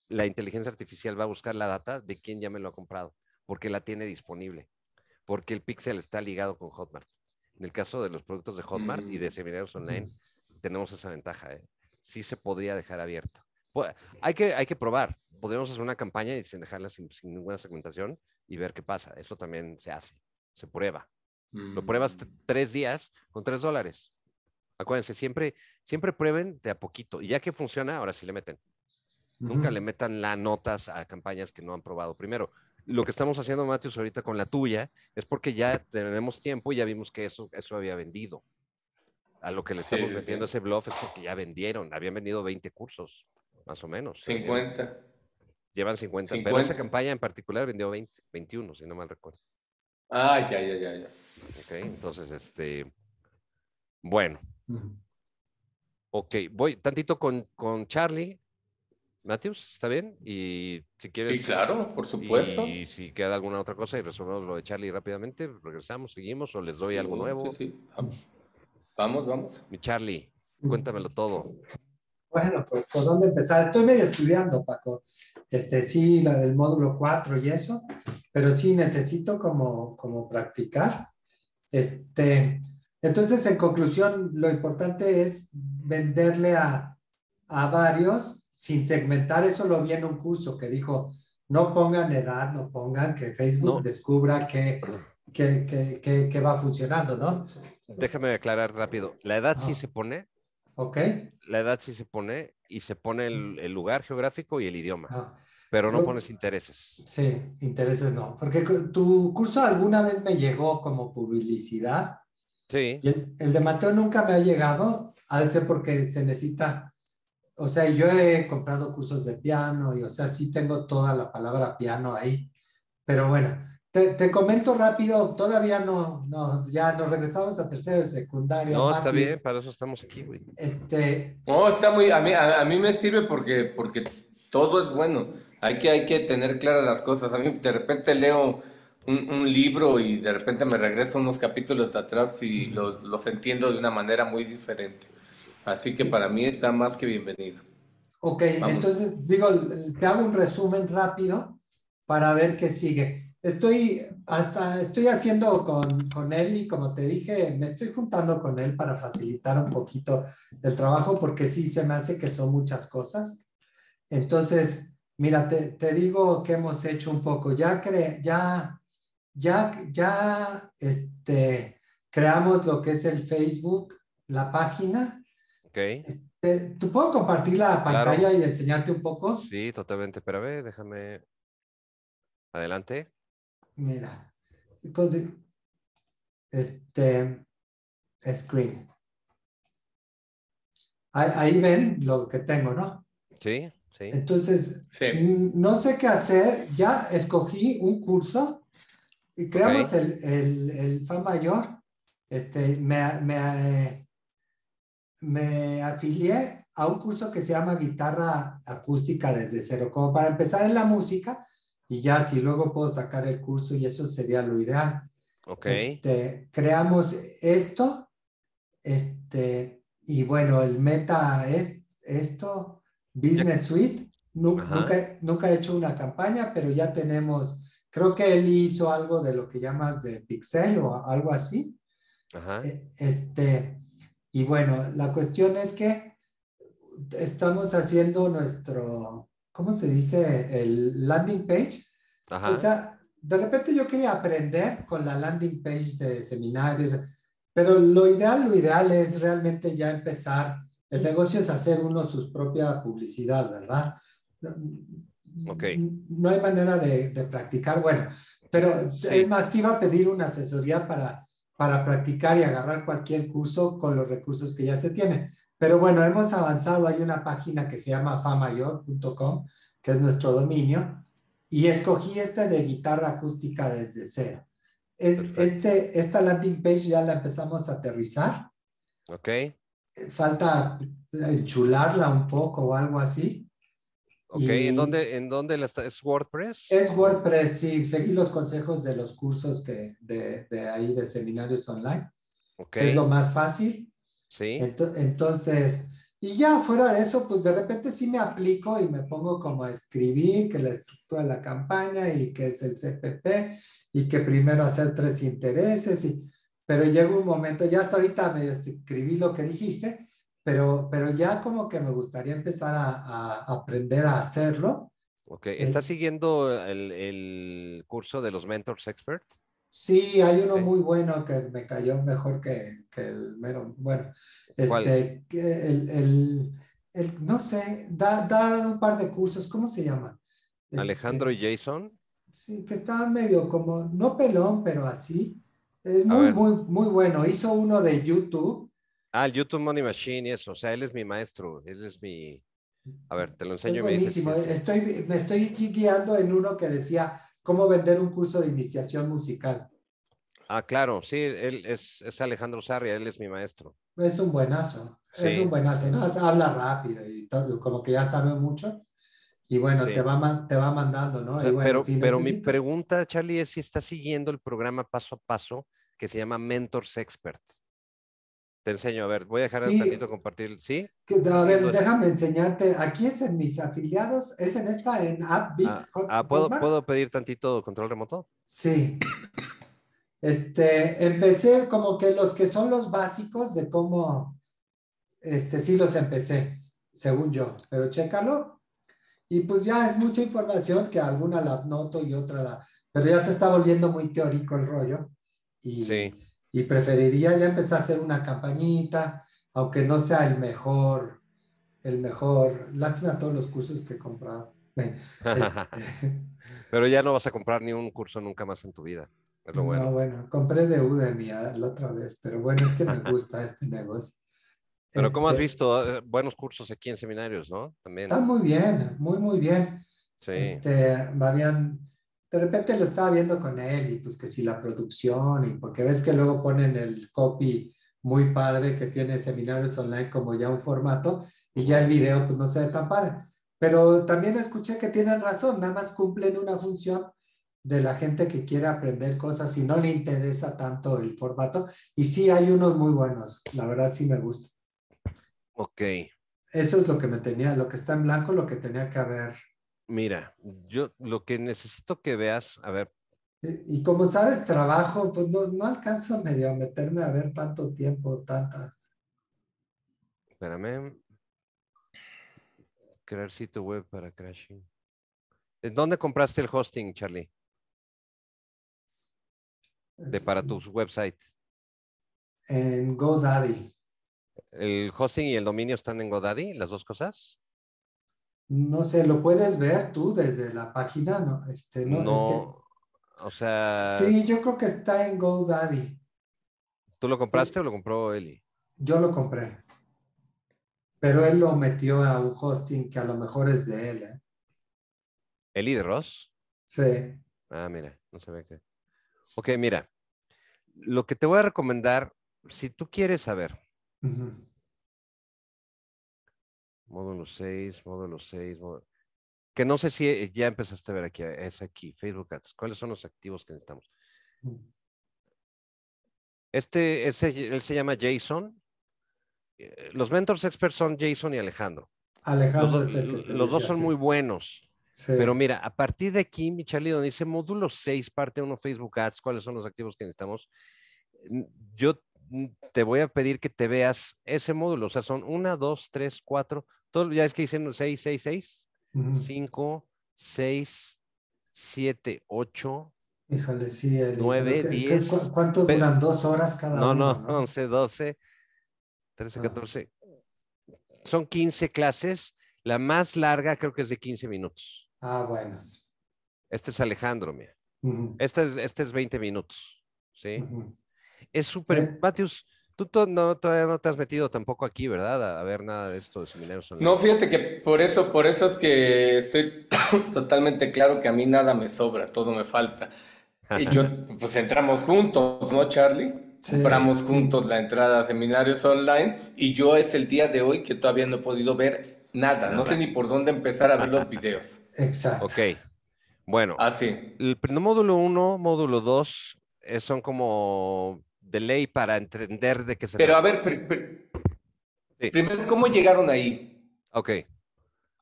la inteligencia artificial va a buscar la data de quién ya me lo ha comprado, porque la tiene disponible, porque el pixel está ligado con Hotmart. En el caso de los productos de Hotmart y de mm, seminarios online, tenemos esa ventaja. ¿eh? Sí se podría dejar abierto. hay, que, hay que probar. Podemos hacer una campaña y sin dejarla sin ninguna segmentación y ver qué pasa. Eso también se hace, se prueba. Lo mm. pruebas tres días con tres dólares. Acuérdense, siempre, siempre prueben de a poquito. Y ya que funciona, ahora sí le meten. Nunca le metan las notas a campañas que no han probado primero. Lo que estamos haciendo, Matheus, ahorita con la tuya, es porque ya tenemos tiempo y ya vimos que eso, eso había vendido. A lo que le estamos metiendo ese bluff es porque ya vendieron, habían vendido 20 cursos, más o menos. 50. ¿eh? Llevan, 50, pero esa campaña en particular vendió 21, si no mal recuerdo. Ah, ya, ya, ya, ya. Ok, entonces, este, bueno. Ok, voy tantito con, con Charlie. Matthews, ¿está bien? Y si quieres. Sí, claro, por supuesto. Y si queda alguna otra cosa y resolvemos lo de Charlie rápidamente, regresamos, seguimos o les doy algo nuevo. Sí, sí. Vamos, vamos. Mi Charlie, cuéntamelo todo. Bueno, pues por dónde empezar. Estoy medio estudiando, Paco. Este, sí, la del módulo 4 y eso, pero sí necesito como, como practicar. Este, entonces, en conclusión, lo importante es venderle a, varios sin segmentar. Eso lo vi en un curso que dijo, no pongan edad, no pongan que Facebook descubra que que, va funcionando, ¿no? Déjame aclarar rápido. La edad sí ah. se pone, Ok. La edad sí se pone y se pone el, lugar geográfico y el idioma. Ah, pero no pones intereses. Sí, intereses no. Porque tu curso alguna vez me llegó como publicidad. Sí. el, el, de Mateo nunca me ha llegado, al ser porque se necesita. O sea, yo he comprado cursos de piano y, o sea, sí tengo toda la palabra piano ahí. Pero bueno, te, comento rápido, todavía no, no, ya nos regresamos a tercero de secundaria. No, está bien, para eso estamos aquí, güey. Este... No, está muy, a mí, a, mí me sirve porque, porque todo es bueno. Hay que, hay que tener claras las cosas. A mí de repente leo un, un libro y de repente me regreso unos capítulos de atrás y los, entiendo de una manera muy diferente. Así que para mí está más que bienvenido. Ok, entonces digo, te hago un resumen rápido para ver qué sigue estoy, hasta, estoy haciendo con, con, él y como te dije, me estoy juntando con él para facilitar un poquito el trabajo porque sí se me hace que son muchas cosas. Entonces, mira, te, te digo que hemos hecho un poco, ya, ya, ya, ya este, creamos lo que es el Facebook, la página. Okay. Este, ¿Tú puedo compartir la pantalla y enseñarte un poco? Sí, totalmente. espera a ver, déjame. Adelante mira, este screen. Ahí, ven lo que tengo, ¿no? Sí, sí. Entonces, no sé qué hacer, ya escogí un curso y creamos el, el, fan mayor. Este, me, me afilié a un curso que se llama guitarra acústica desde cero, como para empezar en la música, y ya si luego puedo sacar el curso y eso sería lo ideal. Ok. Este, creamos esto, este, y bueno, el meta es esto, Business Suite. nunca, nunca he hecho una campaña, pero ya tenemos, creo que él hizo algo de lo que llamas de pixel o algo así. Ajá. E, este, y bueno, la cuestión es que estamos haciendo nuestro ¿cómo se dice? El landing page. O sea, de repente yo quería aprender con la landing page de seminarios, pero lo ideal, lo ideal es realmente ya empezar. El negocio es hacer uno su propia publicidad, ¿verdad? Ok. No hay manera de, practicar, bueno, pero es más, te iba a pedir una asesoría para, para practicar y agarrar cualquier curso con los recursos que ya se tienen. Pero bueno, hemos avanzado. Hay una página que se llama famayor.com, que es nuestro dominio, y escogí esta de guitarra acústica desde cero. Es, este, esta landing page ya la empezamos a aterrizar. Ok. Falta enchularla un poco o algo así. Ok, ¿en dónde, en dónde está? ¿Es WordPress? Es WordPress, sí. Seguí los consejos de los cursos que, de, ahí de seminarios online. Okay. es lo más fácil. Sí. entonces, y ya fuera de eso, pues de repente sí me aplico y me pongo como a escribir que la estructura de la campaña y que es el CPP y que primero hacer tres intereses, pero llega un momento, ya hasta ahorita me escribí lo que dijiste, pero, pero ya como que me gustaría empezar a, aprender a hacerlo. Ok, ¿estás siguiendo el, el, curso de los Mentors Expert? Sí, hay uno muy bueno que me cayó mejor que, el mero. Bueno, este, el, el, no sé, da, un par de cursos, ¿cómo se llama? Este, Alejandro Alejandro Jason. Sí, que está medio como, no pelón, pero así. Es muy, muy, muy bueno. Hizo uno de YouTube. Ah, el YouTube Money Machine eso. O sea, él es mi maestro, él es mi... A ver, te lo enseño. Es buenísimo. Me, estoy, me estoy guiando en uno que decía cómo vender un curso de iniciación musical. Ah, claro, sí, él es, es Alejandro Sarria, él es mi maestro. Es un buenazo, es un buenazo, habla rápido y todo, como que ya sabe mucho. Y bueno, te, va, te va mandando, ¿no? pero, mi pregunta, Charlie, es si está siguiendo el programa paso a paso que se llama Mentors Experts. Te enseño, a ver, voy a dejar un tantito compartir, ¿sí? A ver, déjame enseñarte. Aquí es en mis afiliados, es en esta, en App ah, ah, ¿puedo, ¿Puedo pedir tantito control remoto? Sí. Este, empecé como que los que son los básicos de cómo, este, sí los empecé, según yo, pero chécalo. Y pues ya es mucha información que alguna la noto y otra la, pero ya se está volviendo muy teórico el rollo. Y, sí y preferiría ya empezar a hacer una campañita, aunque no sea el mejor, el mejor. Lástima todos los cursos que he comprado. Pero ya no vas a comprar ni un curso nunca más en tu vida. Es bueno. No, bueno, compré de Udemy la otra vez, pero bueno, es que me gusta este negocio. Pero como has este visto, eh, buenos cursos aquí en seminarios, ¿no? También. Está muy bien, muy, muy bien. Sí. Este, me de repente lo estaba viendo con él y pues que si la producción y porque ves que luego ponen el copy muy padre que tiene seminarios online como ya un formato y ya el video pues no se ve tan padre. Pero también escuché que tienen razón, nada más cumplen una función de la gente que quiere aprender cosas y no le interesa tanto el formato. Y sí, hay unos muy buenos, la verdad sí me gusta. Ok. Eso es lo que me tenía, lo que está en blanco, lo que tenía que haber Mira, yo lo que necesito que veas, a ver. Y, como sabes, trabajo, pues no, no alcanzo a meterme a ver tanto tiempo, tantas. Espérame. Crear sitio web para crashing. ¿En dónde compraste el hosting, Charlie? De para tu website. En GoDaddy. ¿El hosting y el dominio están en GoDaddy, las dos cosas? No sé, ¿lo puedes ver tú desde la página? No, este, no, o sea... Sí, yo creo que está en GoDaddy. ¿Tú lo compraste o lo compró Eli? Yo lo compré. Pero él lo metió a un hosting que a lo mejor es de él. ¿eh? ¿Eli de Ross? Sí. Ah, mira, no ve qué Ok, mira. Lo que te voy a recomendar, si tú quieres saber, módulo 6, módulo 6, que no sé si eh, ya empezaste a ver aquí, eh, es aquí, Facebook Ads. ¿Cuáles son los activos que necesitamos? Mm. Este, ese, él se llama Jason. Eh, los mentors experts son Jason y Alejandro. Alejandro los, dos son muy buenos. Pero mira, a partir de aquí, mi dice módulo 6, parte 1, Facebook Ads, ¿cuáles son los activos que necesitamos? Yo Mm, te voy a pedir que te veas ese módulo. O sea, son una, dos, tres, cuatro. ya es que dicen seis, seis, seis. Cinco, seis, siete, ocho. Déjale, nueve, diez. ¿Cuánto duran? ¿Dos horas cada uno? No, no, once, doce, trece, ah. catorce. Son quince clases. La más larga creo que es de quince minutos. Ah, buenas. Este es Alejandro, mira. este, es, este es 20 minutos, ¿sí? Es súper. Matius, tú no, todavía no te has metido tampoco aquí, ¿verdad? A, ver nada de esto de seminarios online. No, fíjate que por eso, por eso es que estoy totalmente claro que a mí nada me sobra, todo me falta. Y yo, pues entramos juntos, ¿no, Charlie? Entramos juntos la entrada a seminarios online y yo es el día de hoy que todavía no he podido ver nada, no sé ni por dónde empezar a ver los videos. Exacto. Ok. Bueno. Así. Ah, el módulo 1, módulo 2 eh, son como de ley para entender de qué se Pero a ver, primero, ¿cómo llegaron ahí? Ok.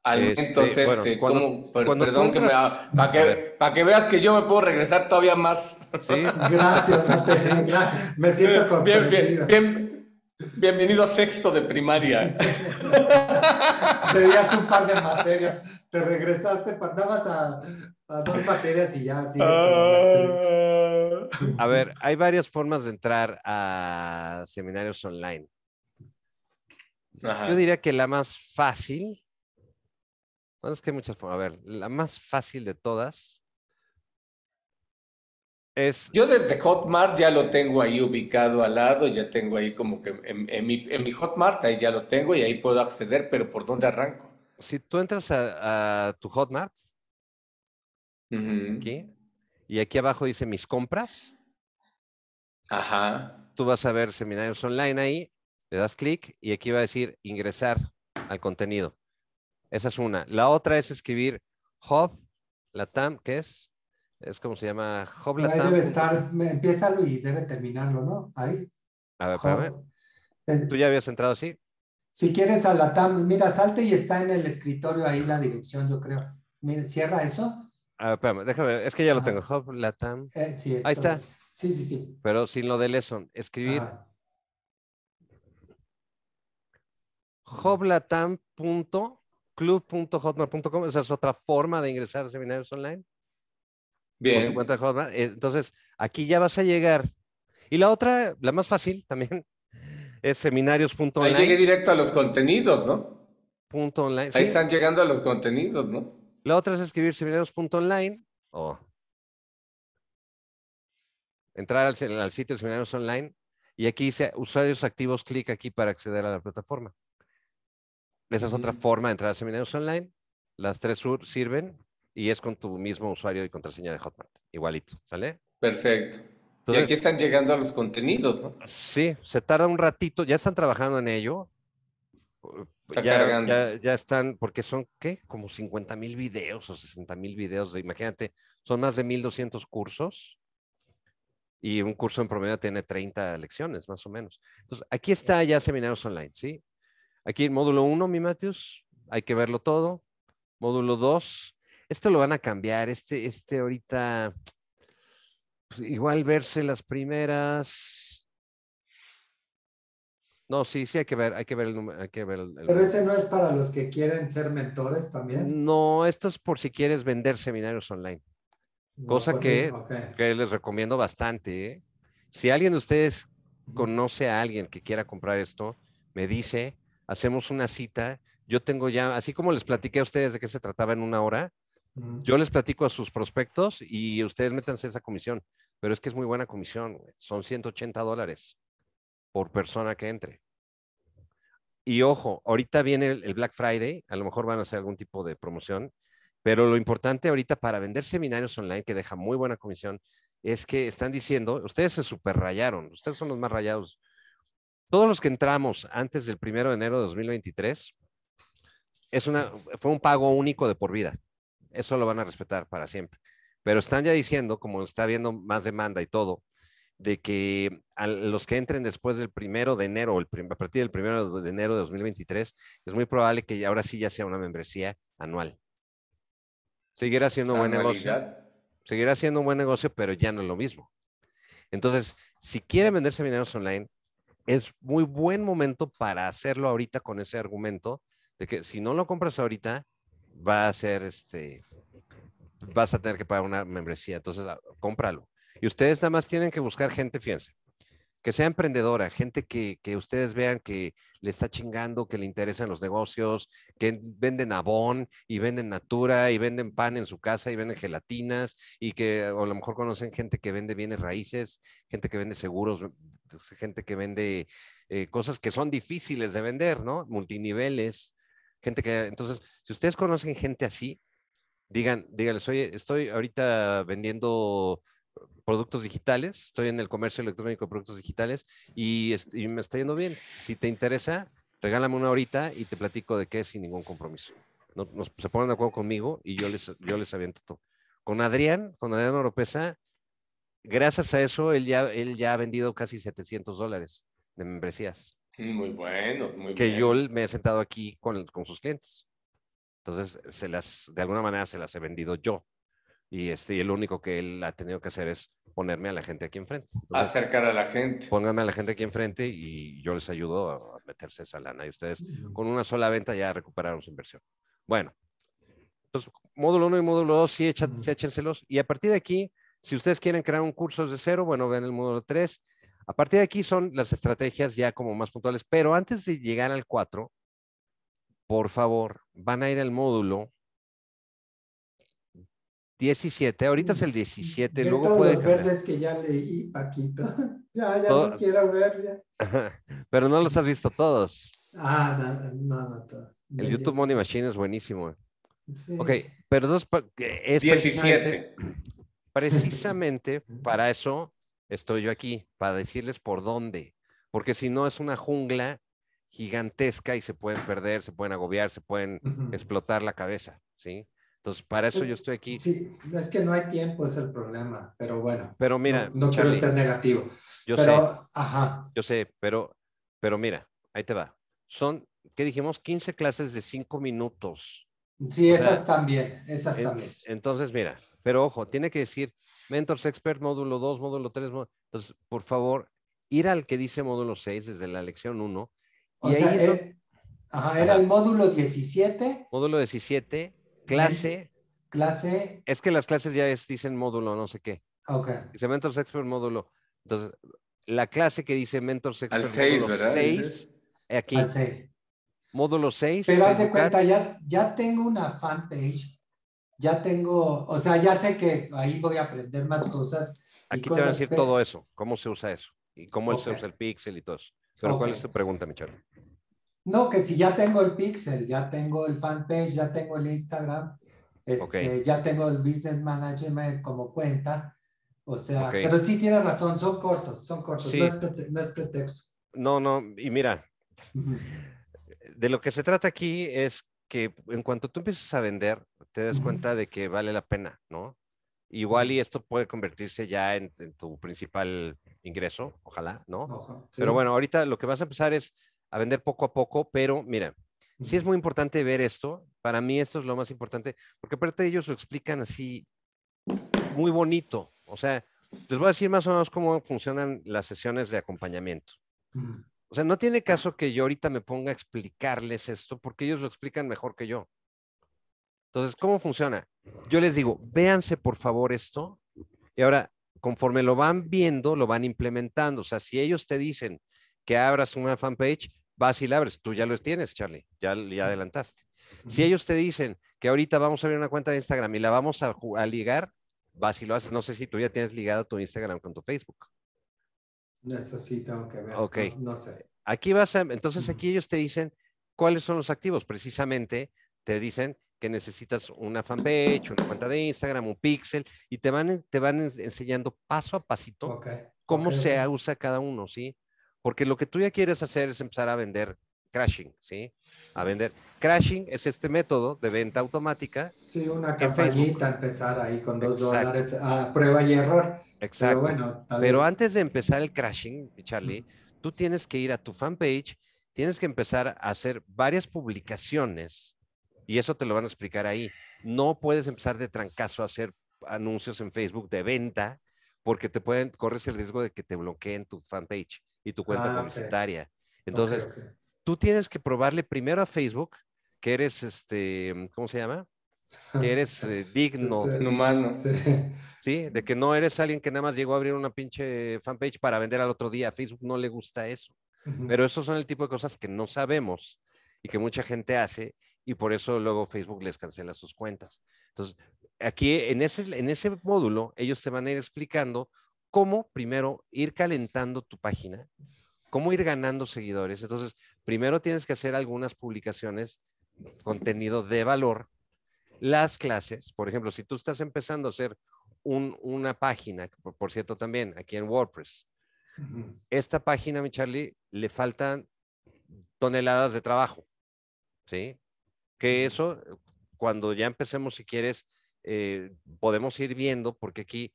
Al este, este ¿cómo? perdón que me para que, que, veas que yo me puedo regresar todavía más. Sí. Gracias, me siento con Bien, bien, bienvenido a sexto de primaria. Te Debías un par de materias. Te regresaste para a, dos materias y ya ah. A ver, hay varias formas de entrar a seminarios online. Yo diría que la más fácil, no es que hay muchas formas, a ver, la más fácil de todas es... Yo desde Hotmart ya lo tengo ahí ubicado al lado, ya tengo ahí como que en, mi, Hotmart ahí ya lo tengo y ahí puedo acceder, pero ¿por dónde arranco? Si tú entras a, a tu Hotmart, y aquí abajo dice mis compras. Ajá. Tú vas a ver seminarios online ahí, le das clic y aquí va a decir ingresar al contenido. Esa es una. La otra es escribir Hub Latam, que es? Es como se llama Hub Ahí debe estar, lo y debe terminarlo, ¿no? Ahí. A ver, ¿Tú ya habías entrado así? Si quieres a tam mira, salte y está en el escritorio ahí la dirección, yo creo. Mira, cierra eso Ah, déjame, es que ya lo tengo. Joblatam, eh, Ahí está. Sí, sí, sí. Pero sin lo de lesson, escribir. Hoblatam.club.hotmart.com. esa es otra forma de ingresar a seminarios online. Bien. Eh, entonces, aquí ya vas a llegar. Y la otra, la más fácil también, es seminarios.online. Ahí llegue directo a los contenidos, ¿no? Punto online. Ahí están llegando a los contenidos, ¿no? La otra es escribir seminarios.online o entrar al, sitio de seminarios online y aquí dice usuarios activos, clic aquí para acceder a la plataforma. Esa es otra mm. forma de entrar a seminarios online. Las tres sirven y es con tu mismo usuario y contraseña de Hotmart. Igualito, ¿sale? Perfecto. y aquí están llegando a los contenidos, ¿no? Sí, se tarda un ratito, ya están trabajando en ello ya, están, porque son, ¿qué? Como 50 mil videos o 60 mil videos, de, imagínate, son más de 1.200 cursos y un curso en promedio tiene 30 lecciones, más o menos. Entonces, aquí está ya seminarios online, ¿sí? Aquí el módulo 1, mi Matius, hay que verlo todo. Módulo 2, esto lo van a cambiar, este, este ahorita, pues, igual verse las primeras no, sí, sí, hay que ver, hay que ver el número. que ver el, Pero ese no es para los que quieren ser mentores también. No, esto es por si quieres vender seminarios online. cosa que, les recomiendo bastante. ¿eh? Si alguien de ustedes conoce a alguien que quiera comprar esto, me dice, hacemos una cita. Yo tengo ya, así como les platiqué a ustedes de qué se trataba en una hora, yo les platico a sus prospectos y ustedes métanse esa comisión. Pero es que es muy buena comisión, son 180 dólares por persona que entre. Y ojo, ahorita viene el, Black Friday, a lo mejor van a hacer algún tipo de promoción, pero lo importante ahorita para vender seminarios online, que deja muy buena comisión, es que están diciendo, ustedes se superrayaron, ustedes son los más rayados. Todos los que entramos antes del 1 de enero de 2023, es una, fue un pago único de por vida. Eso lo van a respetar para siempre. Pero están ya diciendo, como está habiendo más demanda y todo, de que a los que entren después del primero de enero, o a partir del primero de enero de 2023, es muy probable que ahora sí ya sea una membresía anual. Seguirá siendo un buen negocio. Seguirá siendo un buen negocio, pero ya no es lo mismo. Entonces, si quieren vender seminarios online, es muy buen momento para hacerlo ahorita con ese argumento de que si no lo compras ahorita, va a ser este, vas a tener que pagar una membresía. Entonces, ah, cómpralo. Y ustedes nada más tienen que buscar gente, fíjense, que sea emprendedora, gente que, ustedes vean que le está chingando, que le interesan los negocios, que venden abón y venden natura y venden pan en su casa y venden gelatinas y que a lo mejor conocen gente que vende bienes raíces, gente que vende seguros, gente que vende eh, cosas que son difíciles de vender, ¿no? Multiniveles, gente que... Entonces, si ustedes conocen gente así, digan, díganles, oye, estoy ahorita vendiendo productos digitales, estoy en el comercio electrónico de productos digitales y, me está yendo bien. Si te interesa, regálame una horita y te platico de qué sin ningún compromiso. No, se ponen de acuerdo conmigo y yo les, yo les aviento todo. Con Adrián, con Adrián Oropesa, gracias a eso, él ya, él ya ha vendido casi 700 dólares de membresías. Mm, muy bueno, muy Que yo me he sentado aquí con, con sus clientes. Entonces, se las, de alguna manera se las he vendido yo. Y, este, el único que él ha tenido que hacer es ponerme a la gente aquí enfrente. Acercar a la gente. Pónganme a la gente aquí enfrente y yo les ayudo a meterse esa lana. Y ustedes con una sola venta ya recuperaron su inversión. Bueno, entonces módulo 1 y módulo 2 sí, échenselos. Y a partir de aquí, si ustedes quieren crear un curso de cero, bueno, vean el módulo 3. A partir de aquí son las estrategias ya como más puntuales. Pero antes de llegar al 4, por favor, van a ir al módulo 17, ahorita es el 17, mm, luego los verdes que ya leí, Paquito. ya, ya no quiero ver ya. Pero no los has visto todos. Ah, no, no, El YouTube Money Machine es buenísimo. Sí. Ok, pero dos 17. Precisamente, para eso estoy yo aquí, para decirles por dónde, porque si no es una jungla gigantesca y se pueden perder, se pueden agobiar, se pueden explotar la cabeza, ¿sí? Entonces, para eso yo estoy aquí. Sí, es que no hay tiempo, es el problema, pero bueno. Pero mira. No, quiero ser negativo. Yo sé. Ajá. Yo sé, pero, pero mira, ahí te va. Son, ¿qué dijimos? 15 clases de 5 minutos. Sí, esas también, esas también. Entonces, mira, pero ojo, tiene que decir Mentors Expert, módulo 2, módulo 3. entonces, por favor, ir al que dice módulo 6 desde la lección 1. y eh, ajá, era el módulo 17. Módulo 17 Clase. Clase. Es que las clases ya dicen módulo, no sé qué. Dice Mentors Expert módulo. Entonces, la clase que dice Mentors Expert módulo 6, eh, aquí. Módulo 6. Pero hace cuenta, ya, tengo una fanpage, ya tengo, o sea, ya sé que ahí voy a aprender más cosas. Aquí te voy a decir todo eso, cómo se usa eso y cómo se usa el pixel y todo Pero ¿cuál es tu pregunta, Michelle? No, que si ya tengo el Pixel, ya tengo el fanpage, ya tengo el Instagram, este, ya tengo el Business Management como cuenta. O sea, pero sí tiene razón, son cortos, son cortos, no, es pretexto. No, no, y mira, de lo que se trata aquí es que en cuanto tú empiezas a vender, te das cuenta de que vale la pena, ¿no? Igual y esto puede convertirse ya en, tu principal ingreso, ojalá, ¿no? Pero bueno, ahorita lo que vas a empezar es a vender poco a poco, pero mira, sí es muy importante ver esto. Para mí esto es lo más importante, porque aparte ellos lo explican así muy bonito. O sea, les voy a decir más o menos cómo funcionan las sesiones de acompañamiento. O sea, no tiene caso que yo ahorita me ponga a explicarles esto, porque ellos lo explican mejor que yo. Entonces, ¿cómo funciona? Yo les digo, véanse por favor esto. Y ahora, conforme lo van viendo, lo van implementando. O sea, si ellos te dicen, que abras una fanpage, vas y la abres. Tú ya lo tienes, Charlie, ya, ya adelantaste. Si ellos te dicen que ahorita vamos a abrir una cuenta de Instagram y la vamos a, ligar, vas y lo haces. No sé si tú ya tienes ligado tu Instagram con tu Facebook. Eso tengo que ver. Ok. No, sé. Aquí vas a, entonces aquí ellos te dicen cuáles son los activos. Precisamente te dicen que necesitas una fanpage, una cuenta de Instagram, un pixel, y te van, te van enseñando paso a pasito cómo se usa cada uno, ¿sí? Porque lo que tú ya quieres hacer es empezar a vender crashing, ¿sí? A vender. Crashing es este método de venta automática. Sí, una campañita empezar ahí con dos dólares a prueba y error. Exacto. Pero, bueno, Pero antes de empezar el crashing, Charlie, tú tienes que ir a tu fanpage, tienes que empezar a hacer varias publicaciones y eso te lo van a explicar ahí. No puedes empezar de trancazo a hacer anuncios en Facebook de venta porque te pueden, corres el riesgo de que te bloqueen tu fanpage y tu cuenta ah, publicitaria. Entonces, tú tienes que probarle primero a Facebook que eres, este, ¿cómo se llama? Que eres eh, digno. humano. Sí. sí, de que no eres alguien que nada más llegó a abrir una pinche fanpage para vender al otro día. A Facebook no le gusta eso. Pero esos son el tipo de cosas que no sabemos y que mucha gente hace y por eso luego Facebook les cancela sus cuentas. Entonces, aquí en ese, en ese módulo, ellos te van a ir explicando cómo primero ir calentando tu página, cómo ir ganando seguidores. Entonces, primero tienes que hacer algunas publicaciones, contenido de valor, las clases, por ejemplo, si tú estás empezando a hacer una página, por, cierto también, aquí en WordPress, esta página, mi Charlie, le faltan toneladas de trabajo, ¿sí? Que eso, cuando ya empecemos, si quieres, eh, podemos ir viendo, porque aquí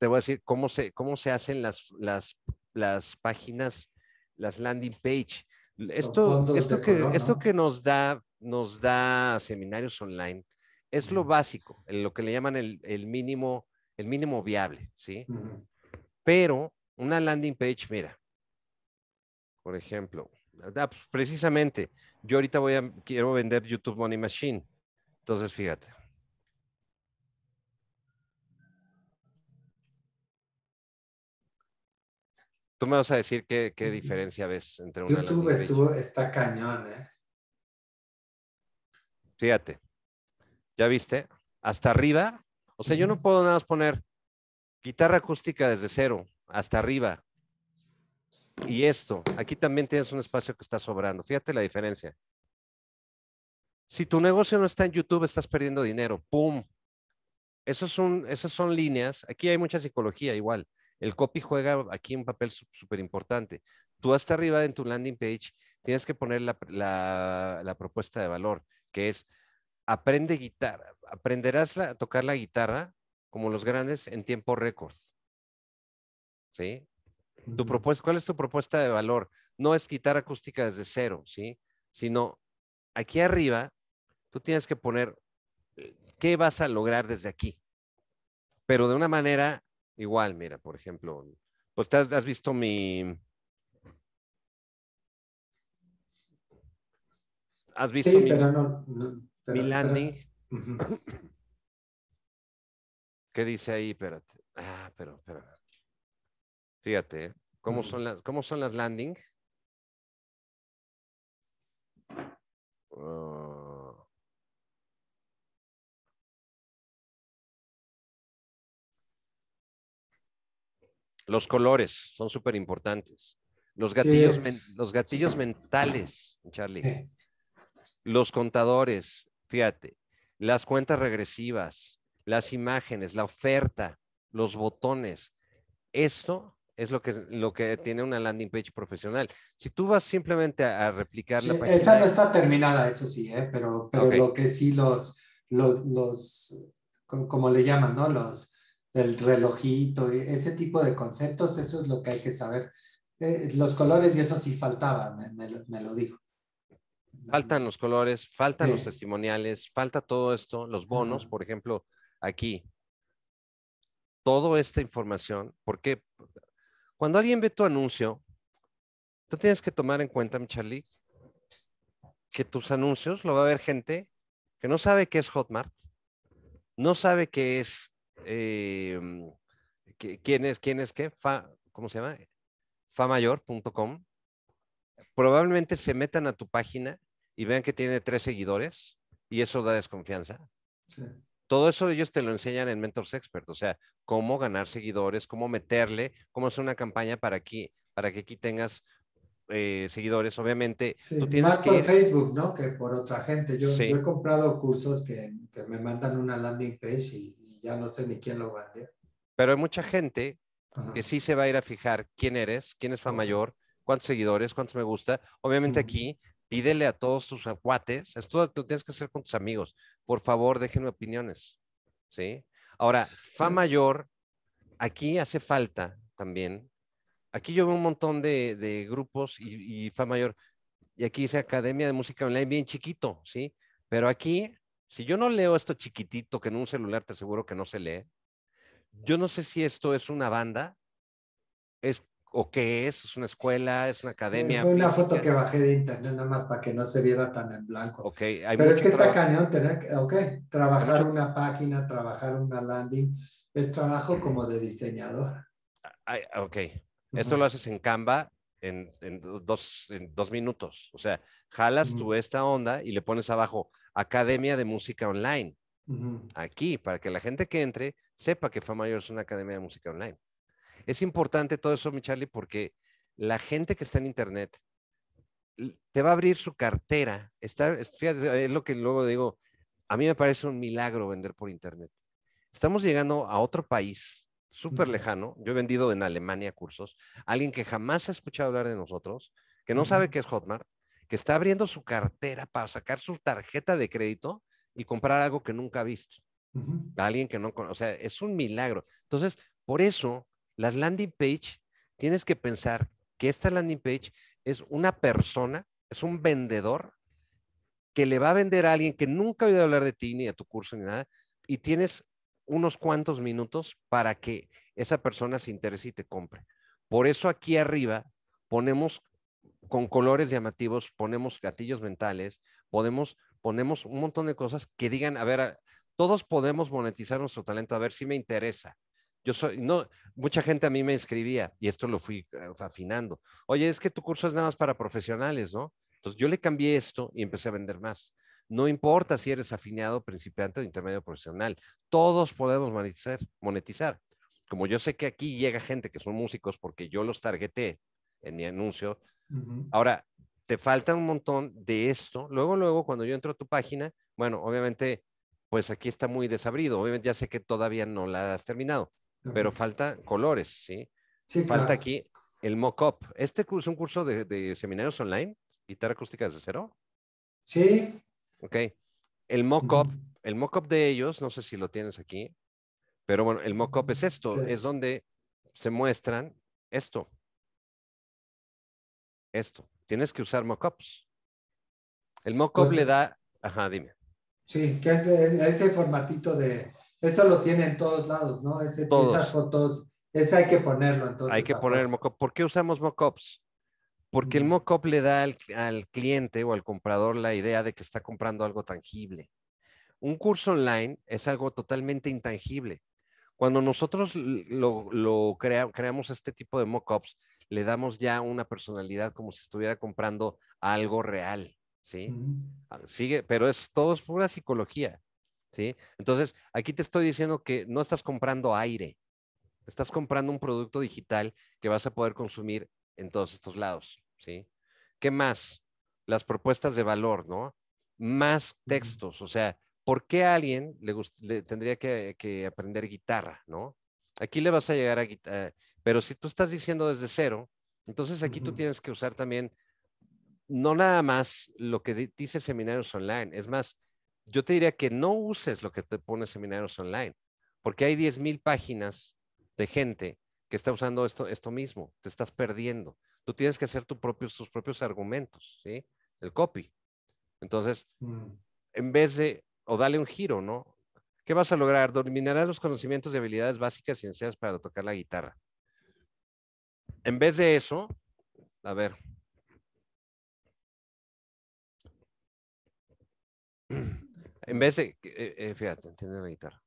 te voy a decir cómo se, cómo se hacen las, las, páginas, las landing page. Esto, que, esto que nos da, nos da seminarios online es lo básico, lo que le llaman el, mínimo, el mínimo viable, ¿sí? Pero una landing page, mira, por ejemplo, ah, pues, precisamente, yo ahorita voy quiero vender YouTube Money Machine. Entonces, fíjate, Tú me vas a decir qué, qué diferencia ves entre un YouTube está cañón, ¿eh? Fíjate, ¿ya viste? Hasta arriba. O sea, yo no puedo nada más poner guitarra acústica desde cero, hasta arriba. Y esto, aquí también tienes un espacio que está sobrando. Fíjate la diferencia. Si tu negocio no está en YouTube, estás perdiendo dinero. ¡Pum! son, esas son líneas. Aquí hay mucha psicología igual. El copy juega aquí un papel súper importante. Tú hasta arriba en tu landing page tienes que poner la, propuesta de valor, que es aprende guitarra, aprenderás a tocar la guitarra como los grandes en tiempo récord. ¿Sí? Tu propuesta, ¿Cuál es tu propuesta de valor? No es guitarra acústica desde cero, ¿sí? Sino aquí arriba tú tienes que poner eh, qué vas a lograr desde aquí, pero de una manera Igual, mira, por ejemplo, pues te has, visto mi... ¿Has visto mi, landing? ¿Qué dice ahí? Espérate. Ah, pero, Fíjate, ¿eh? ¿cómo son las, cómo son las landings? Ah. Los colores son súper importantes. Los gatillos, los gatillos mentales, Charlie. Los contadores, fíjate. Las cuentas regresivas, las imágenes, la oferta, los botones. Esto es lo que, lo que tiene una landing page profesional. Si tú vas simplemente a, replicar la Esa no está terminada, eso sí, ¿eh? pero, pero lo que sí los, los, los, como le llaman, ¿no? Los, el relojito, e-, ese tipo de conceptos, eso es lo que hay que saber. Eh, los colores y eso sí faltaba, me, lo dijo. Faltan los colores, faltan los testimoniales, falta todo esto, los bonos, por ejemplo, aquí. Toda esta información, porque cuando alguien ve tu anuncio, tú tienes que tomar en cuenta, mi Charlie, que tus anuncios lo va a ver gente que no sabe qué es Hotmart, no sabe qué es eh, ¿quién es, quién es qué? Fa, ¿Cómo se llama? Famayor.com. Probablemente se metan a tu página y vean que tiene tres seguidores y eso da desconfianza. Todo eso ellos te lo enseñan en Mentors Expert, o sea, cómo ganar seguidores, cómo meterle, cómo hacer una campaña para aquí, para que aquí tengas eh, seguidores, obviamente. tú tienes más por Facebook, ¿no? Que por otra gente. Yo, he comprado cursos que, me mandan una landing page y ya no sé ni quién lo leer. Pero hay mucha gente que sí se va a ir a fijar quién eres, quién es Fama mayor, cuántos seguidores, cuántos me gusta. Obviamente aquí pídele a todos tus aguates, esto lo tienes que hacer con tus amigos. Por favor, déjenme opiniones. ¿Sí? Ahora, fa mayor, aquí hace falta también. Aquí yo veo un montón de, grupos y, y, fa mayor. Y aquí dice Academia de Música Online, bien chiquito, ¿sí? Pero aquí si yo no leo esto chiquitito que en un celular te aseguro que no se lee, yo no sé si esto es una banda, es o qué es, es una escuela, es una academia. Fue una foto que bajé de internet nada más para que no se viera tan en blanco. Pero es que está cañón tener trabajar una página, trabajar una landing, es trabajo como de diseñador. Ay, ok, Esto lo haces en Canva en, en, dos, en dos minutos, o sea, jalas tu tú esta onda y le pones abajo academia de música online. Aquí, para que la gente que entre sepa que mayor es una academia de música online. Es importante todo eso, mi Charlie, porque la gente que está en Internet te va a abrir su cartera. Está, fíjate, es lo que luego digo, a mí me parece un milagro vender por Internet. Estamos llegando a otro país súper lejano. Yo he vendido en Alemania cursos. Alguien que jamás ha escuchado hablar de nosotros, que no sabe qué es Hotmart, que está abriendo su cartera para sacar su tarjeta de crédito y comprar algo que nunca ha visto. alguien que no conoce. O sea, es un milagro. Entonces, por eso, las landing page, tienes que pensar que esta landing page es una persona, es un vendedor que le va a vender a alguien que nunca ha oído hablar de ti ni de tu curso ni nada, y tienes unos cuantos minutos para que esa persona se interese y te compre. Por eso aquí arriba ponemos con colores llamativos, ponemos gatillos mentales, podemos, ponemos un montón de cosas que digan, a ver, todos podemos monetizar nuestro talento, a ver si me interesa. Yo soy, no, mucha gente a mí me escribía y esto lo fui eh, afinando. Oye, es que tu curso es nada más para profesionales, ¿no? Entonces yo le cambié esto y empecé a vender más. No importa si eres afineado, principiante o intermedio profesional, todos podemos monetizar, monetizar. Como yo sé que aquí llega gente que son músicos porque yo los targeté, en mi anuncio. Ahora, te falta un montón de esto. Luego, luego, cuando yo entro a tu página, bueno, obviamente, pues aquí está muy desabrido. Obviamente ya sé que todavía no la has terminado, pero falta colores, ¿sí? sí falta aquí el mock-up. ¿Este es un curso de, seminarios online? ¿Guitarra acústica desde cero? Sí. Ok. El mock-up, el mock-up de ellos, no sé si lo tienes aquí, pero bueno, el mock-up es mm, esto, es donde se muestran esto esto. Tienes que usar mockups. El mockup pues le da, ajá, dime. Sí, que ese, ese formatito de, eso lo tiene en todos lados, ¿no? Esas fotos, ese hay que ponerlo entonces. Hay que poner el mockup. ¿Por qué usamos mockups? Porque el mockup le da al, cliente o al comprador la idea de que está comprando algo tangible. Un curso online es algo totalmente intangible. Cuando nosotros lo, creamos este tipo de mockups, le damos ya una personalidad como si estuviera comprando algo real, ¿sí? Ah, sigue, pero es todo es pura psicología, ¿sí? Entonces, aquí te estoy diciendo que no estás comprando aire, estás comprando un producto digital que vas a poder consumir en todos estos lados, ¿sí? ¿Qué más? Las propuestas de valor, ¿no? Más textos, o sea, ¿por qué alguien le, tendría que, aprender guitarra, no? Aquí le vas a llegar a, a, pero si tú estás diciendo desde cero, entonces aquí tú tienes que usar también, no nada más lo que dice seminarios online, es más, yo te diría que no uses lo que te pone seminarios online, porque hay 10.000 páginas de gente que está usando esto, esto mismo, te estás perdiendo. Tú tienes que hacer tu tus propios argumentos, ¿sí? El copy. Entonces, mm. en vez de, o dale un giro, ¿no? ¿Qué vas a lograr? Dominarás los conocimientos y habilidades básicas y necesarias para tocar la guitarra en vez de eso, a ver. En vez de, eh, eh, fíjate, entiendo la guitarra.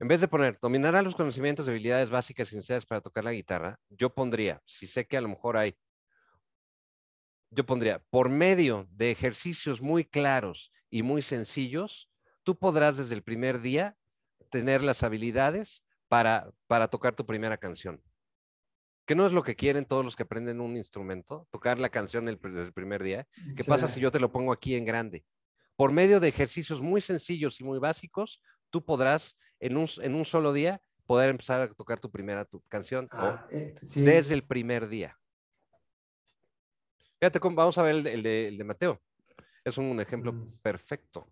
En vez de poner, dominará los conocimientos, habilidades básicas y necesarias para tocar la guitarra, yo pondría, si sé que a lo mejor hay, yo pondría, por medio de ejercicios muy claros y muy sencillos, tú podrás desde el primer día tener las habilidades para, para tocar tu primera canción que no es lo que quieren todos los que aprenden un instrumento, tocar la canción el, desde el primer día. Mm, ¿Qué pasa si yo te lo pongo aquí en grande? Por medio de ejercicios muy sencillos y muy básicos, tú podrás en un, solo día poder empezar a tocar tu primera canción ah, eh, desde el primer día. Fíjate, vamos a ver el de, Mateo. Es un, ejemplo mm. perfecto.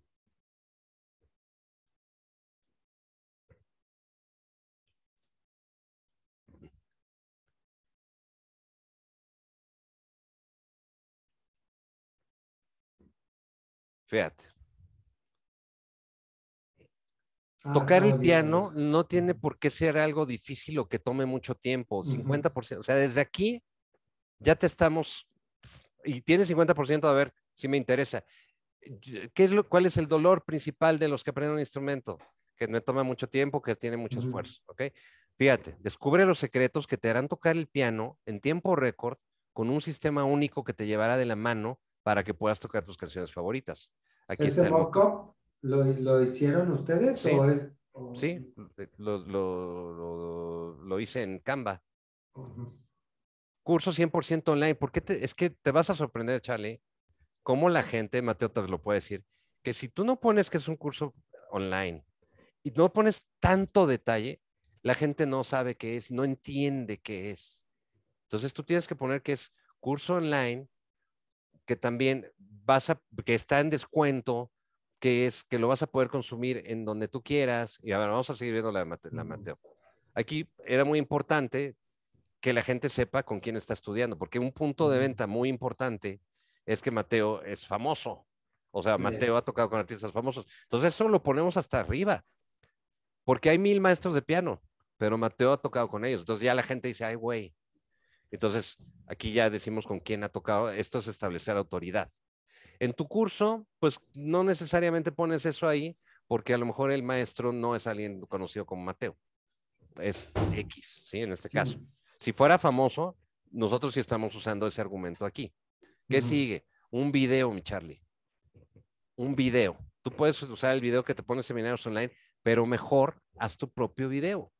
Fíjate. Ah, tocar el piano no tiene por qué ser algo difícil o que tome mucho tiempo, 50%. O sea, desde aquí ya te estamos y tienes 50% a ver si me interesa. ¿Qué es lo, ¿Cuál es el dolor principal de los que aprenden un instrumento? Que no toma mucho tiempo, que tiene mucho esfuerzo, ¿ok? Fíjate, descubre los secretos que te harán tocar el piano en tiempo récord con un sistema único que te llevará de la mano para que puedas tocar tus canciones favoritas. Aquí ¿Ese lo, lo, hicieron ustedes sí. o es...? Sí, eh, lo, lo, lo, hice en Canva. Curso 100% online. Porque es que te vas a sorprender, Charlie, cómo la gente, Mateo te lo puede decir, que si tú no pones que es un curso online y no pones tanto detalle, la gente no sabe qué es, no entiende qué es. Entonces tú tienes que poner que es curso online que también vas a, que está en descuento, que es que lo vas a poder consumir en donde tú quieras. Y ahora vamos a seguir viendo la, Mateo. Aquí era muy importante que la gente sepa con quién está estudiando, porque un punto de venta muy importante es que Mateo es famoso. O sea, Mateo ha tocado con artistas famosos. Entonces, eso lo ponemos hasta arriba, porque hay mil maestros de piano, pero Mateo ha tocado con ellos. Entonces, ya la gente dice, ay, güey, entonces, aquí ya decimos con quién ha tocado. Esto es establecer autoridad. En tu curso, pues no necesariamente pones eso ahí, porque a lo mejor el maestro no es alguien conocido como Mateo. Es X, ¿sí? En este caso. Si fuera famoso, nosotros sí estamos usando ese argumento aquí. ¿Qué sigue? Un video, mi Charlie. Un video. Tú puedes usar el video que te pone seminarios online, pero mejor haz tu propio video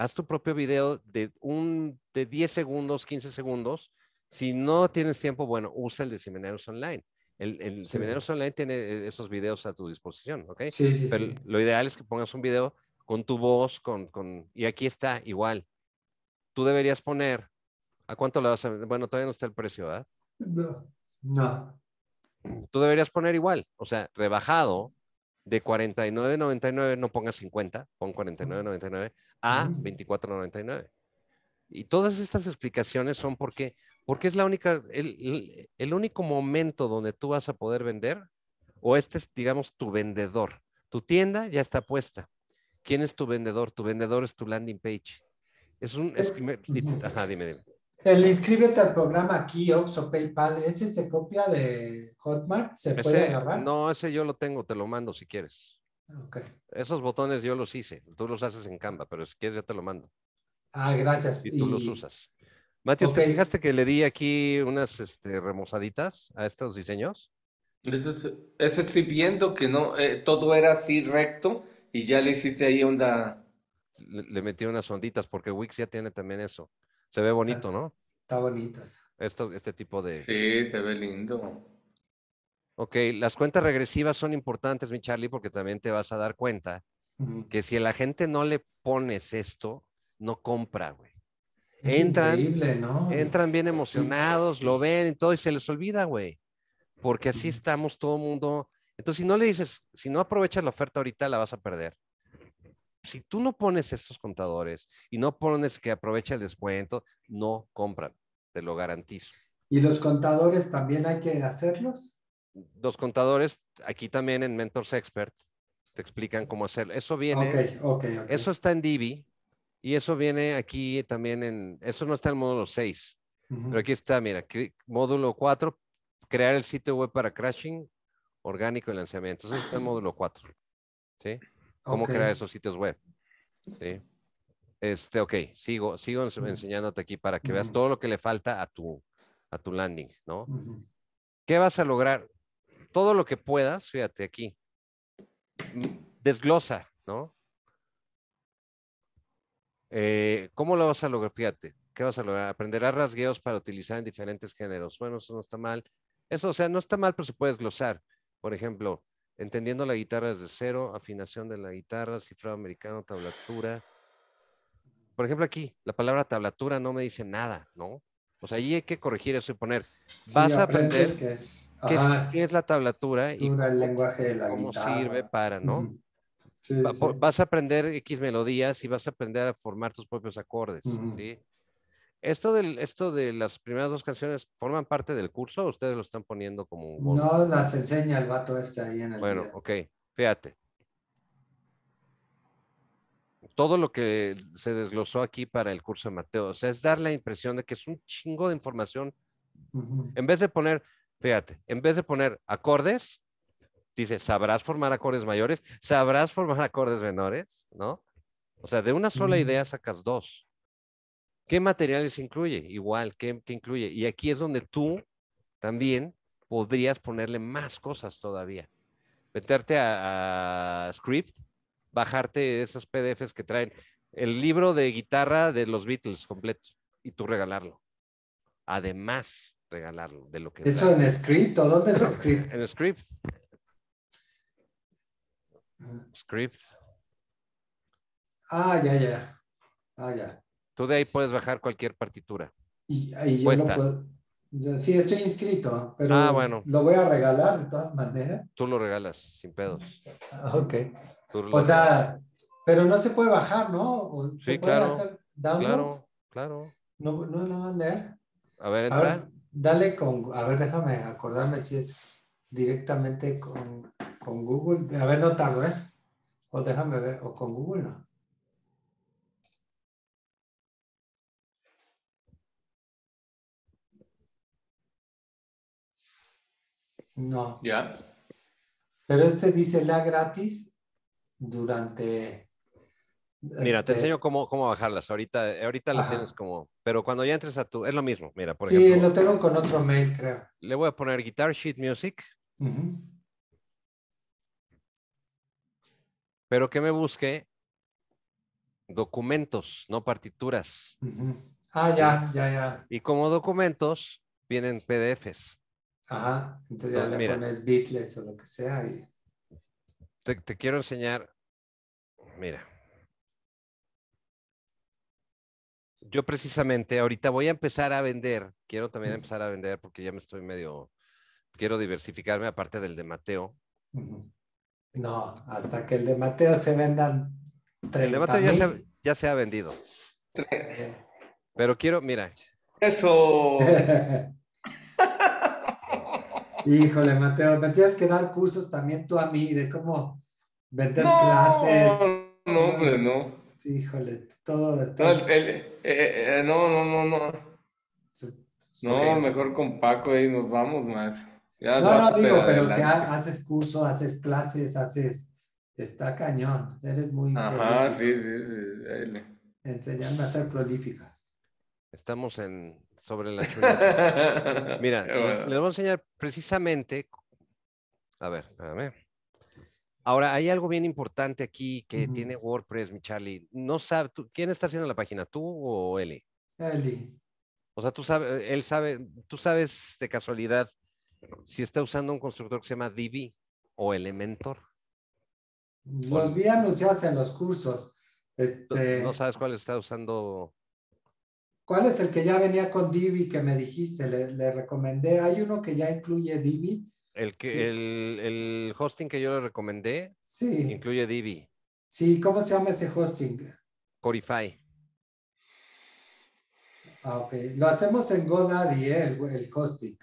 haz tu propio video de, un, de 10 segundos, 15 segundos. Si no tienes tiempo, bueno, usa el de seminarios online. El, el seminarios online tiene eh, esos videos a tu disposición, ¿ok? Sí, sí, Pero lo ideal es que pongas un video con tu voz, con, con, y aquí está igual. Tú deberías poner, ¿a cuánto le vas a Bueno, todavía no está el precio, ¿verdad? No. no. Tú deberías poner igual, o sea, rebajado, de 49.99, no pongas 50, pon 49.99 a 24.99. Y todas estas explicaciones son porque, porque es la única, el, único momento donde tú vas a poder vender, o este es, digamos, tu vendedor. Tu tienda ya está puesta. ¿Quién es tu vendedor? Tu vendedor es tu landing page. Es un... ajá, dime, dime. El inscríbete al programa aquí, Oxo PayPal, ese se copia de Hotmart, se puede grabar? No, ese yo lo tengo, te lo mando si quieres. Okay. Esos botones yo los hice, tú los haces en Canva, pero si quieres yo te lo mando. Ah, gracias. Y tú los usas. Mati, ¿te fijaste que le di aquí unas este, remozaditas a estos diseños? ese es, estoy viendo que no, eh, todo era así recto y ya le hiciste ahí onda. Le, le metí unas onditas porque Wix ya tiene también eso. Se ve bonito, ¿no? Está bonito Esto, este tipo de... Sí, se ve lindo. Ok, las cuentas regresivas son importantes, mi Charlie, porque también te vas a dar cuenta que si a la gente no le pones esto, no compra, güey. Es entran, increíble, ¿no? entran bien emocionados, lo ven y todo, y se les olvida, güey. Porque así estamos todo el mundo. Entonces, si no le dices, si no aprovechas la oferta ahorita, la vas a perder si tú no pones estos contadores y no pones que aprovecha el descuento, no compran, te lo garantizo. ¿Y los contadores también hay que hacerlos? Los contadores, aquí también en Mentors Expert, te explican cómo hacerlo. Eso viene, okay, eso está en Divi y eso viene aquí también en, eso no está en el módulo 6, pero aquí está, mira, módulo 4, crear el sitio web para crashing orgánico y lanzamiento. Eso está en módulo 4. ¿Sí? cómo crear esos sitios web. Este, ok, sigo, sigo enseñándote aquí para que veas todo lo que le falta a tu, a tu landing, ¿no? ¿Qué vas a lograr? Todo lo que puedas, fíjate aquí, desglosa, ¿no? Eh, ¿Cómo lo vas a lograr? Fíjate, ¿qué vas a lograr? Aprenderás rasgueos para utilizar en diferentes géneros. Bueno, eso no está mal. Eso, o sea, no está mal, pero se puede desglosar. Por ejemplo, entendiendo la guitarra desde cero, afinación de la guitarra, cifrado americano, tablatura. Por ejemplo, aquí la palabra tablatura no me dice nada, ¿no? O sea, ahí hay que corregir eso y poner. vas a aprender qué es, la tablatura y cómo, el lenguaje de sirve para, ¿no? Vas a aprender X melodías y vas a aprender a formar tus propios acordes, ¿sí? Esto, del, ¿Esto de las primeras dos canciones forman parte del curso o ustedes lo están poniendo como un... No, las enseña el vato este ahí en el... Bueno, okay ok, fíjate. Todo lo que se desglosó aquí para el curso de Mateo, o sea, es dar la impresión de que es un chingo de información. En vez de poner, fíjate, en vez de poner acordes, dice, sabrás formar acordes mayores, sabrás formar acordes menores, ¿no? O sea, de una sola idea sacas dos. ¿Qué materiales incluye? Igual, ¿qué, incluye? Y aquí es donde tú también podrías ponerle más cosas todavía. Meterte a, script, bajarte esos PDFs que traen el libro de guitarra de los Beatles completo y tú regalarlo. Además, regalarlo de lo que... ¿Eso en script o dónde es script? En script. Ah. Script. Ah, ya, ya. Ah, ya. Tú de ahí puedes bajar cualquier partitura. Y, ahí yo puedo, sí, estoy inscrito, ¿eh? pero ah, lo voy a regalar de todas maneras. Tú lo regalas, sin pedos. Ah, ok. O sea, pero no se puede bajar, ¿no? sí, claro. claro, claro. No, lo van a leer. A ver, entra. dale con, a ver, déjame acordarme si es directamente con, con Google. A ver, no tardo, ¿eh? O déjame ver, o con Google no. No. ¿Ya? Pero este dice la gratis durante... Mira, te este enseño cómo, bajarlas. Ahorita, ahorita la tienes como... Pero cuando ya entres a tu... Es lo mismo, mira, por sí, ejemplo... Sí, lo tengo con otro mail, creo. Le voy a poner Guitar Sheet Music. Pero que me busque documentos, no partituras. Ah, ya, ya, ya. Y como documentos vienen PDFs. Ajá, entonces, ya pues le pones Beatles o lo que sea. Te, quiero enseñar, mira. Yo precisamente ahorita voy a empezar a vender, quiero también empezar a vender porque ya me estoy medio, quiero diversificarme aparte del de Mateo. No, hasta que el de Mateo se vendan 30, El de Mateo ya ya se ha vendido. Eh. Pero quiero, mira. Eso. Híjole, Mateo, me tienes que dar cursos también tú a mí de cómo vender clases. No, hombre, no. Híjole, todo. todo. No, eh, eh, eh, no, no, no, no. mejor con Paco ahí nos vamos más. no, no, digo, pero que haces curso, haces clases, haces. Está cañón. Eres muy. Ajá, sí, sí, sí. Enseñándome a ser prolífica. Estamos en sobre la chuleta. Mira, les voy a enseñar precisamente. A ver, ver. Ahora, hay algo bien importante aquí que tiene WordPress, mi Charlie. No sabes, ¿quién está haciendo la página? ¿Tú o Eli? Eli. O sea, tú sabes, él sabe, tú sabes de casualidad si está usando un constructor que se llama Divi o Elementor. Volví a anunciarse en los cursos. no este sabes cuál está usando. ¿Cuál es el que ya venía con Divi que me dijiste? Le, recomendé. Hay uno que ya incluye Divi. El, que, el, hosting que yo le recomendé sí. incluye Divi. Sí, ¿cómo se llama ese hosting? Corify. Ah, ok. Lo hacemos en GoDaddy, eh, el, hosting.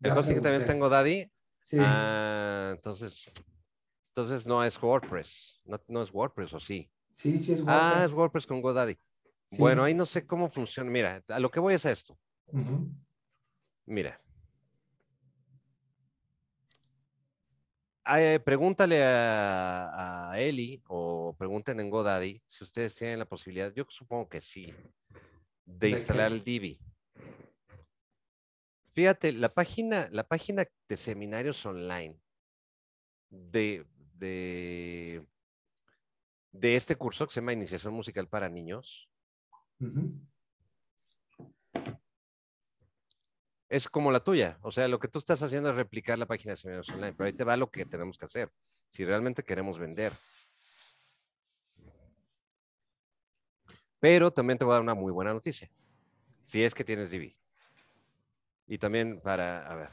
¿El hosting también está en GoDaddy? Sí. Ah, entonces, entonces no es WordPress. No, no, es WordPress, ¿o sí? Sí, sí es WordPress. Ah, es WordPress con GoDaddy. Bueno, ahí no sé cómo funciona. Mira, a lo que voy es a esto. Mira. Eh, pregúntale a, Eli o pregunten en GoDaddy si ustedes tienen la posibilidad, yo supongo que sí, de instalar el Divi. Fíjate, la página, la página de seminarios online de, de, de este curso que se llama Iniciación Musical para Niños, es como la tuya, o sea, lo que tú estás haciendo es replicar la página de seminarios online, pero ahí te va lo que tenemos que hacer, si realmente queremos vender. Pero también te voy a dar una muy buena noticia, si es que tienes Divi Y también para, a ver,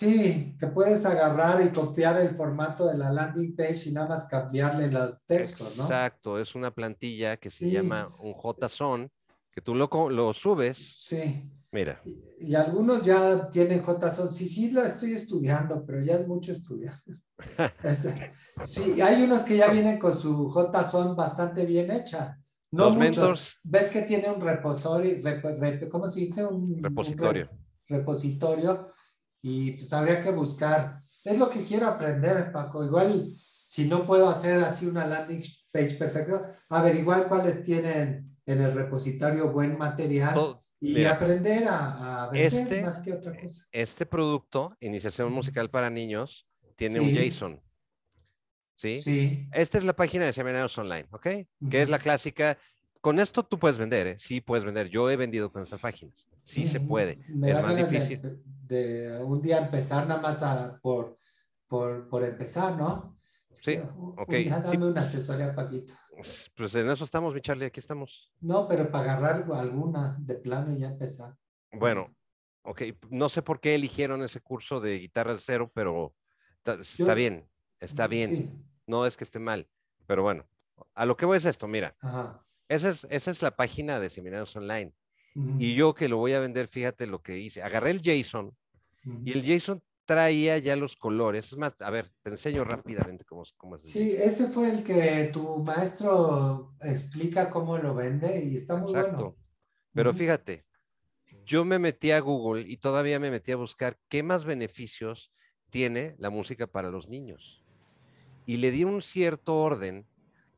Sí, que puedes agarrar y copiar el formato de la landing page y nada más cambiarle los textos, ¿no? Exacto, es una plantilla que se llama un JSON, que tú lo, lo subes. Sí. Mira. Y, algunos ya tienen JSON. Sí, sí, lo estoy estudiando, pero ya es mucho estudiar. sí, hay unos que ya vienen con su JSON bastante bien hecha. No Los muchos. Mentors, Ves que tiene un repositorio, ¿cómo se dice? Un repositorio. repositorio y pues habría que buscar. Es lo que quiero aprender, Paco. Igual, si no puedo hacer así una landing page perfecta, averiguar cuáles tienen en el repositorio buen material. Y aprender a, vender este, más que otra cosa. Este producto, Iniciación Musical para Niños, tiene un JSON. ¿sí? ¿sí? Esta es la página de Seminarios Online, ¿ok? Que es la clásica con esto tú puedes vender, ¿eh? sí puedes vender. Yo he vendido con esas páginas, sí se puede. es más difícil. De, un día empezar nada más por, por, empezar, ¿no? Sí, uh, ok. Un dame una asesoría, Paquito. Pues, pues en eso estamos, mi Charlie, aquí estamos. No, pero para agarrar alguna de plano y ya empezar. Bueno, ok. No sé por qué eligieron ese curso de guitarra de cero, pero está, bien, está bien. No es que esté mal, pero bueno. A lo que voy es esto, mira. Ajá esa es, esa es la página de Seminarios Online. Y yo que lo voy a vender, fíjate lo que hice. Agarré el JSON y el JSON traía ya los colores. Es más, a ver, te enseño rápidamente cómo, cómo es. Sí, ese fue el que tu maestro explica cómo lo vende y estamos muy Exacto. Pero fíjate, yo me metí a Google y todavía me metí a buscar qué más beneficios tiene la música para los niños. Y le di un cierto orden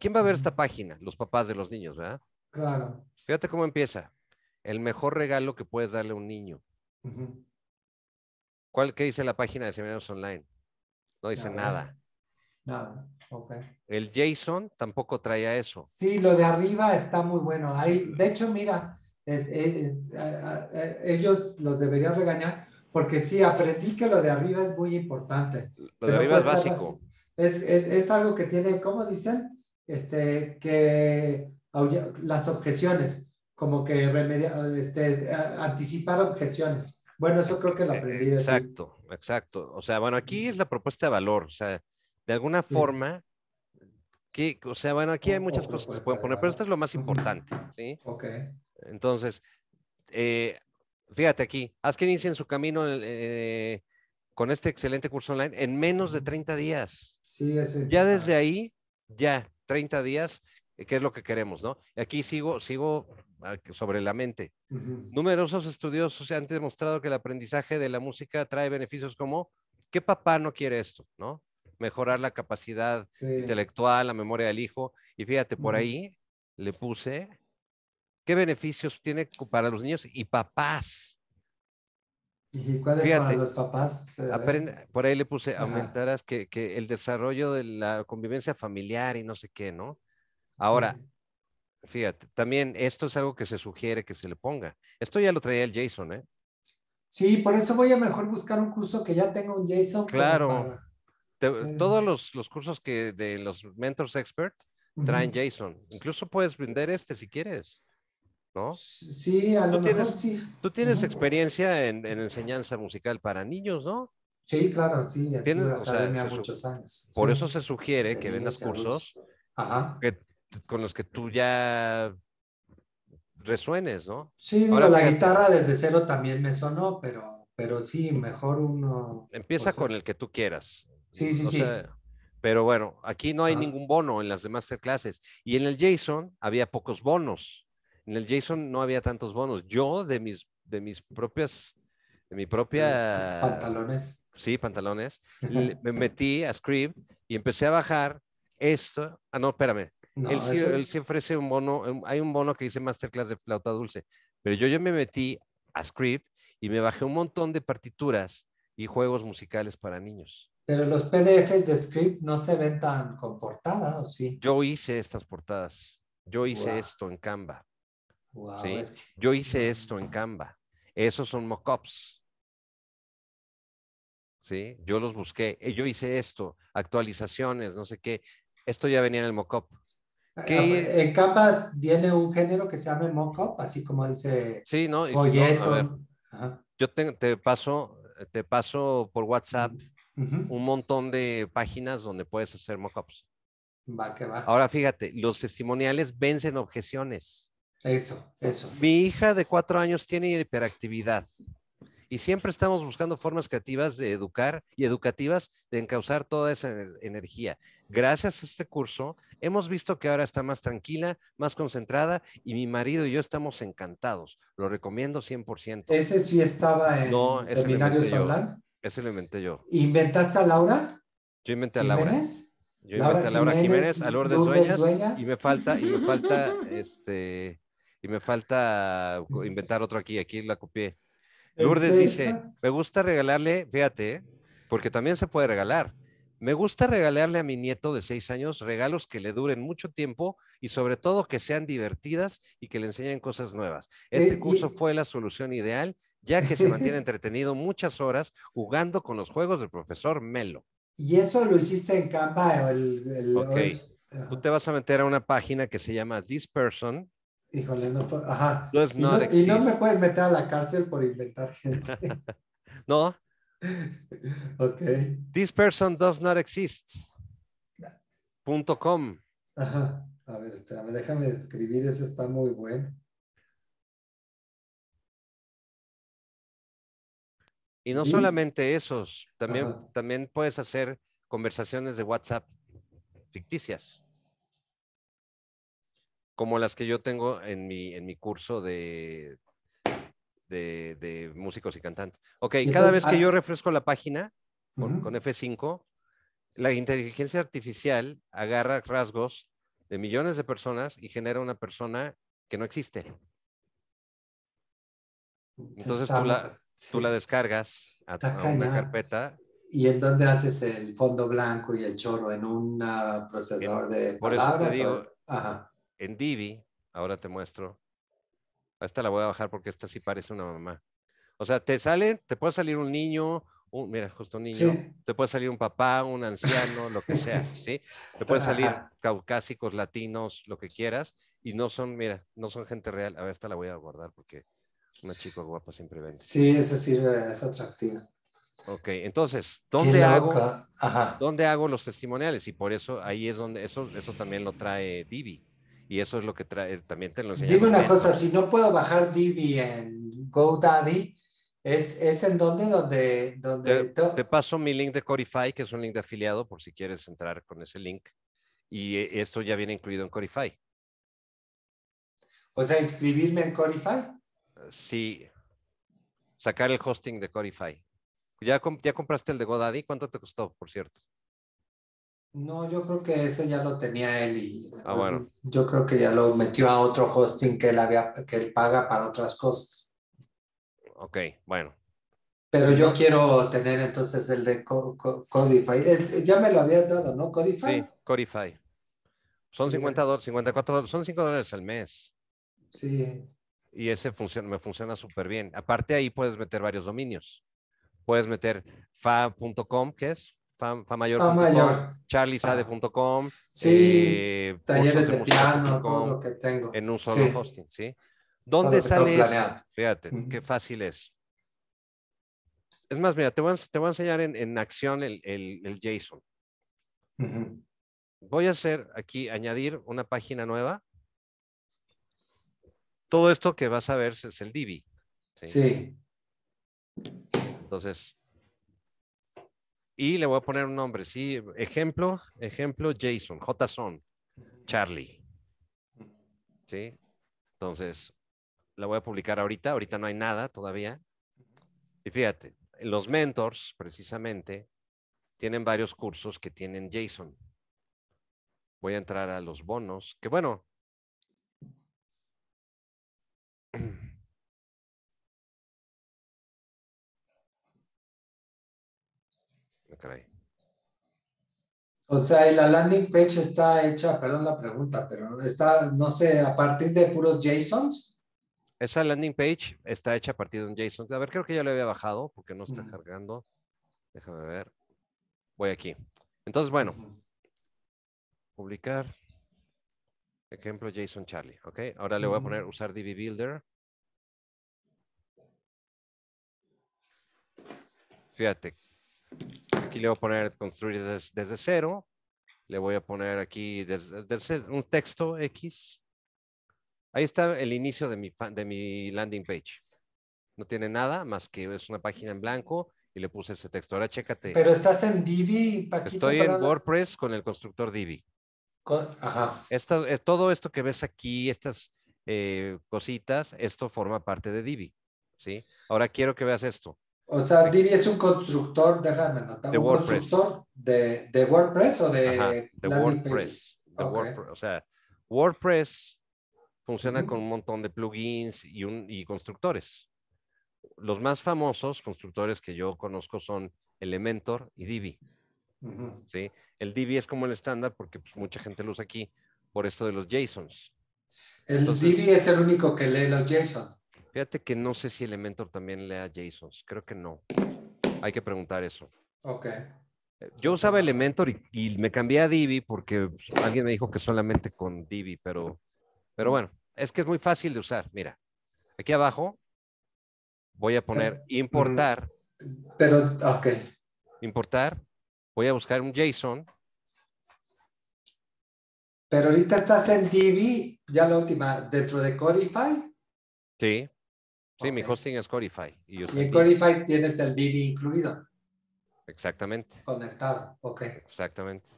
¿Quién va a ver esta página? Los papás de los niños, ¿verdad? Claro. Fíjate cómo empieza. El mejor regalo que puedes darle a un niño. ¿Cuál, ¿Qué dice la página de Seminarios Online? No dice nada. Nada, ok. El Jason tampoco traía eso. Sí, lo de arriba está muy bueno. Ahí, de hecho, mira, ellos los deberían regañar porque sí, aprendí que lo de arriba es muy importante. Lo de arriba es básico. Es, es, algo que tiene, ¿cómo dicen? este, que las objeciones, como que remediar este, anticipar objeciones. Bueno, eso creo que lo e-, aprendí. exacto, exacto. O sea, bueno, aquí es la propuesta de valor. O sea, de alguna forma, que, o sea, bueno, aquí hay muchas cosas que se pueden poner, pero esto es lo más importante, ¿sí? Ok. Entonces, eh, fíjate aquí, haz que en su camino eh, con este excelente curso online en menos de 30 días. Sí, Ya desde ahí, ya, 30 días, eh, qué es lo que queremos, ¿no? aquí sigo, sigo ah, sobre la mente. Numerosos estudiosos han demostrado que el aprendizaje de la música trae beneficios como, ¿qué papá no quiere esto, no? Mejorar la capacidad intelectual, la memoria del hijo. Y fíjate, por ahí le puse, ¿qué beneficios tiene para los niños y papás? ¿Y Fíjate, los papás? Eh? por ahí le puse, aumentarás que, el desarrollo de la convivencia familiar y no sé qué, ¿no? Ahora, fíjate, también esto es algo que se sugiere que se le ponga. Esto ya lo traía el Jason, ¿eh? Sí, por eso voy a mejor buscar un curso que ya tenga un Jason. Claro. Todos los, cursos que de los Mentors Expert traen Jason. Incluso puedes vender este si quieres. ¿no? Sí, a lo mejor sí. Tú tienes experiencia en, enseñanza musical para niños, ¿no? Sí, claro, sí. Tienes años. Por eso se sugiere que vendas cursos con los que tú ya resuenes, ¿no? Sí, la guitarra desde cero también me sonó, pero, pero sí, mejor uno. Empieza pues, con el que tú quieras. Sí, sí, sí. pero bueno, aquí no hay ah. ningún bono en las demás clases. Y en el Jason había pocos bonos. En el JSON no había tantos bonos. Yo de mis, de mis propias, de mi propia... Pantalones. Sí, pantalones. me metí a Script y empecé a bajar esto. Ah, no, espérame. él, sí, ofrece un bono, hay un bono que dice Masterclass de flauta dulce, pero yo ya me metí a Script y me bajé un montón de partituras y juegos musicales para niños. Pero los PDFs de Script no se ven tan con portada, ¿o sí? Yo hice estas portadas. Yo hice esto en Canva. Yo hice esto en Canva. Esos son mockups. ¿Sí? Yo los busqué. Eh, yo hice esto, actualizaciones, no sé qué. Esto ya venía en el mockup. Ah, en Canvas viene un género que se llama mockup, así como dice. Sí, no. Yo te, paso, te paso por WhatsApp un montón de páginas donde puedes hacer mockups. Va Ahora fíjate, los testimoniales vencen objeciones. Eso, eso. Mi hija de cuatro años tiene hiperactividad y siempre estamos buscando formas creativas de educar y educativas de encauzar toda esa energía. Gracias a este curso hemos visto que ahora está más tranquila, más concentrada y mi marido y yo estamos encantados. Lo recomiendo 100%. Ese sí estaba en no, seminarios online. Ese lo inventé yo. ¿Inventaste a Laura? Yo inventé a Laura. ¿Jiménez? a Laura Jiménez, a y me falta y me falta este y me falta uh, inventar otro aquí, aquí la copié. Lourdes dice, me gusta regalarle, fíjate, ¿eh? porque también se puede regalar. Me gusta regalarle a mi nieto de seis años regalos que le duren mucho tiempo y sobre todo que sean divertidas y que le enseñen cosas nuevas. Este curso fue la solución ideal, ya que se mantiene entretenido muchas horas jugando con los juegos del profesor Melo. ¿Y eso lo hiciste en Canva? El, Tú te vas a meter a una página que se llama This Person, Híjole, no puedo. y, no, me pueden meter a la cárcel por inventar gente. no. ok. This person does not exist. Punto com. Ajá. A ver, déjame escribir, eso está muy bueno. Y no solamente esos, también, también puedes hacer conversaciones de WhatsApp ficticias como las que yo tengo en mi, en mi curso de, de, músicos y cantantes. Ok, cada vez que ah yo refresco la página con, F5, la inteligencia artificial agarra rasgos de millones de personas y genera una persona que no existe. Entonces tú, la, tú la descargas a, una carpeta y en dónde haces el fondo blanco y el chorro en un procesador de por Eso te digo, Ajá en Divi, ahora te muestro. A esta la voy a bajar porque esta sí parece una mamá. O sea, te sale, te puede salir un niño, un, mira, justo un niño, te puede salir un papá, un anciano, lo que sea, ¿sí? Te puede salir caucásicos, latinos, lo que quieras, y no son, mira, no son gente real. A ver, esta la voy a guardar porque una chica guapa siempre vende. Sí, esa sirve, es atractiva. Ok, entonces, ¿dónde hago, hago los testimoniales? Y por eso ahí es donde, eso, eso también lo trae Divi y eso es lo que trae, también te lo enseñan. Dime una cosa, si no puedo bajar Divi en GoDaddy, ¿Es, en donde? donde, donde te, paso mi link de Corify, que es un link de afiliado, por si quieres entrar con ese link. Y eh, esto ya viene incluido en Corify. O sea, inscribirme en Corify. Sí. Sacar el hosting de Codify. ¿Ya, ¿Ya compraste el de GoDaddy? ¿Cuánto te costó, por cierto? No, yo creo que ese ya lo tenía él y ah, pues, bueno. yo creo que ya lo metió a otro hosting que él había, que él paga para otras cosas. Ok, bueno. Pero yo quiero tener entonces el de Codify. ya me lo habías dado, ¿no? Codify. Sí, Codify. Son 50 dólares, 54 son 5 dólares al mes. Sí. Y ese funciona, me funciona súper bien. Aparte ahí puedes meter varios dominios. Puedes meter fa.com, ¿qué es fa, mayor. charliesade.com. Sí, eh, talleres de, piano, todo lo que tengo. En un solo hosting, ¿sí? ¿Dónde sale esto? Fíjate, qué fácil es. Es más, mira, te voy a, enseñar en, en acción el, el, JSON. Voy a hacer aquí, añadir una página nueva. Todo esto que vas a ver es el Divi. sí. Entonces, y le voy a poner un nombre, ¿sí? Ejemplo, ejemplo, Jason, Jason, Charlie. ¿Sí? Entonces, la voy a publicar ahorita, ahorita no hay nada todavía. Y fíjate, los mentors, precisamente, tienen varios cursos que tienen Jason. Voy a entrar a los bonos, que bueno. O sea, y la landing page está hecha, perdón la pregunta, pero está, no sé, a partir de puros JSONs. Esa landing page está hecha a partir de un JSON. A ver, creo que ya lo había bajado porque no está cargando. Déjame ver. Voy aquí. Entonces, bueno, publicar. Ejemplo JSON Charlie. Ok, ahora le voy a poner usar DB Builder. Fíjate, Aquí le voy a poner construir desde cero. Le voy a poner aquí desde, un texto X. Ahí está el inicio de mi, de mi landing page. No tiene nada más que es una página en blanco y le puse ese texto. Ahora chécate. Pero estás en Divi, Estoy en WordPress con el constructor Divi. Ajá. Esto, es, eh, todo esto que ves aquí, estas eh, cositas, esto forma parte de Divi. ¿sí? Ahora quiero que veas esto. O sea, Divi es un constructor, déjame notar, un constructor de, WordPress o de, de WordPress. WordPress. O sea, WordPress funciona con un montón de plugins y, constructores. Los más famosos constructores que yo conozco son Elementor y Divi. El Divi es como el estándar porque pues, mucha gente lo usa aquí por esto de los JSONs. El Divi es el único que lee los JSON. Fíjate que no sé si Elementor también lea JSONs. Creo que no. Hay que preguntar eso. Ok. Eh, yo usaba Elementor y, me cambié a Divi porque pues, alguien me dijo que solamente con Divi, pero, pero bueno, es que es muy fácil de usar. Mira, aquí abajo voy a poner eh, importar. Mm, pero, ok. Importar. Voy a buscar un JSON. Pero ahorita estás en Divi, ya la última, dentro de Codify. Sí. Sí, mi hosting es Codify. Y, en Codify tienes el Divi incluido. Exactamente. Conectado, ok. Exactamente.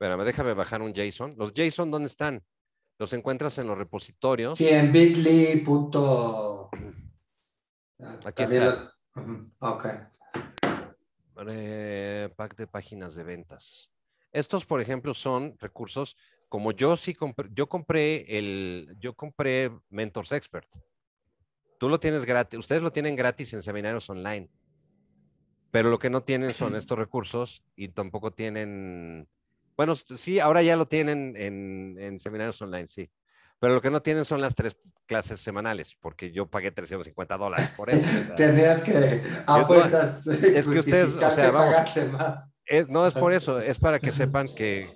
me déjame bajar un JSON. ¿Los JSON dónde están? ¿Los encuentras en los repositorios? Sí, en bit.ly. Aquí ah, está. Ok. pack de páginas de ventas. Estos, por ejemplo, son recursos como yo sí compré, yo compré el, yo compré Mentors Expert. Tú lo tienes gratis, ustedes lo tienen gratis en seminarios online, pero lo que no tienen son estos recursos y tampoco tienen, bueno, sí, ahora ya lo tienen en, seminarios online, sí, pero lo que no tienen son las tres clases semanales, porque yo pagué 350 dólares por eso. Tendrías que a fuerzas es que ustedes, o sea, vamos, pagaste más. no es por eso, es para que sepan que,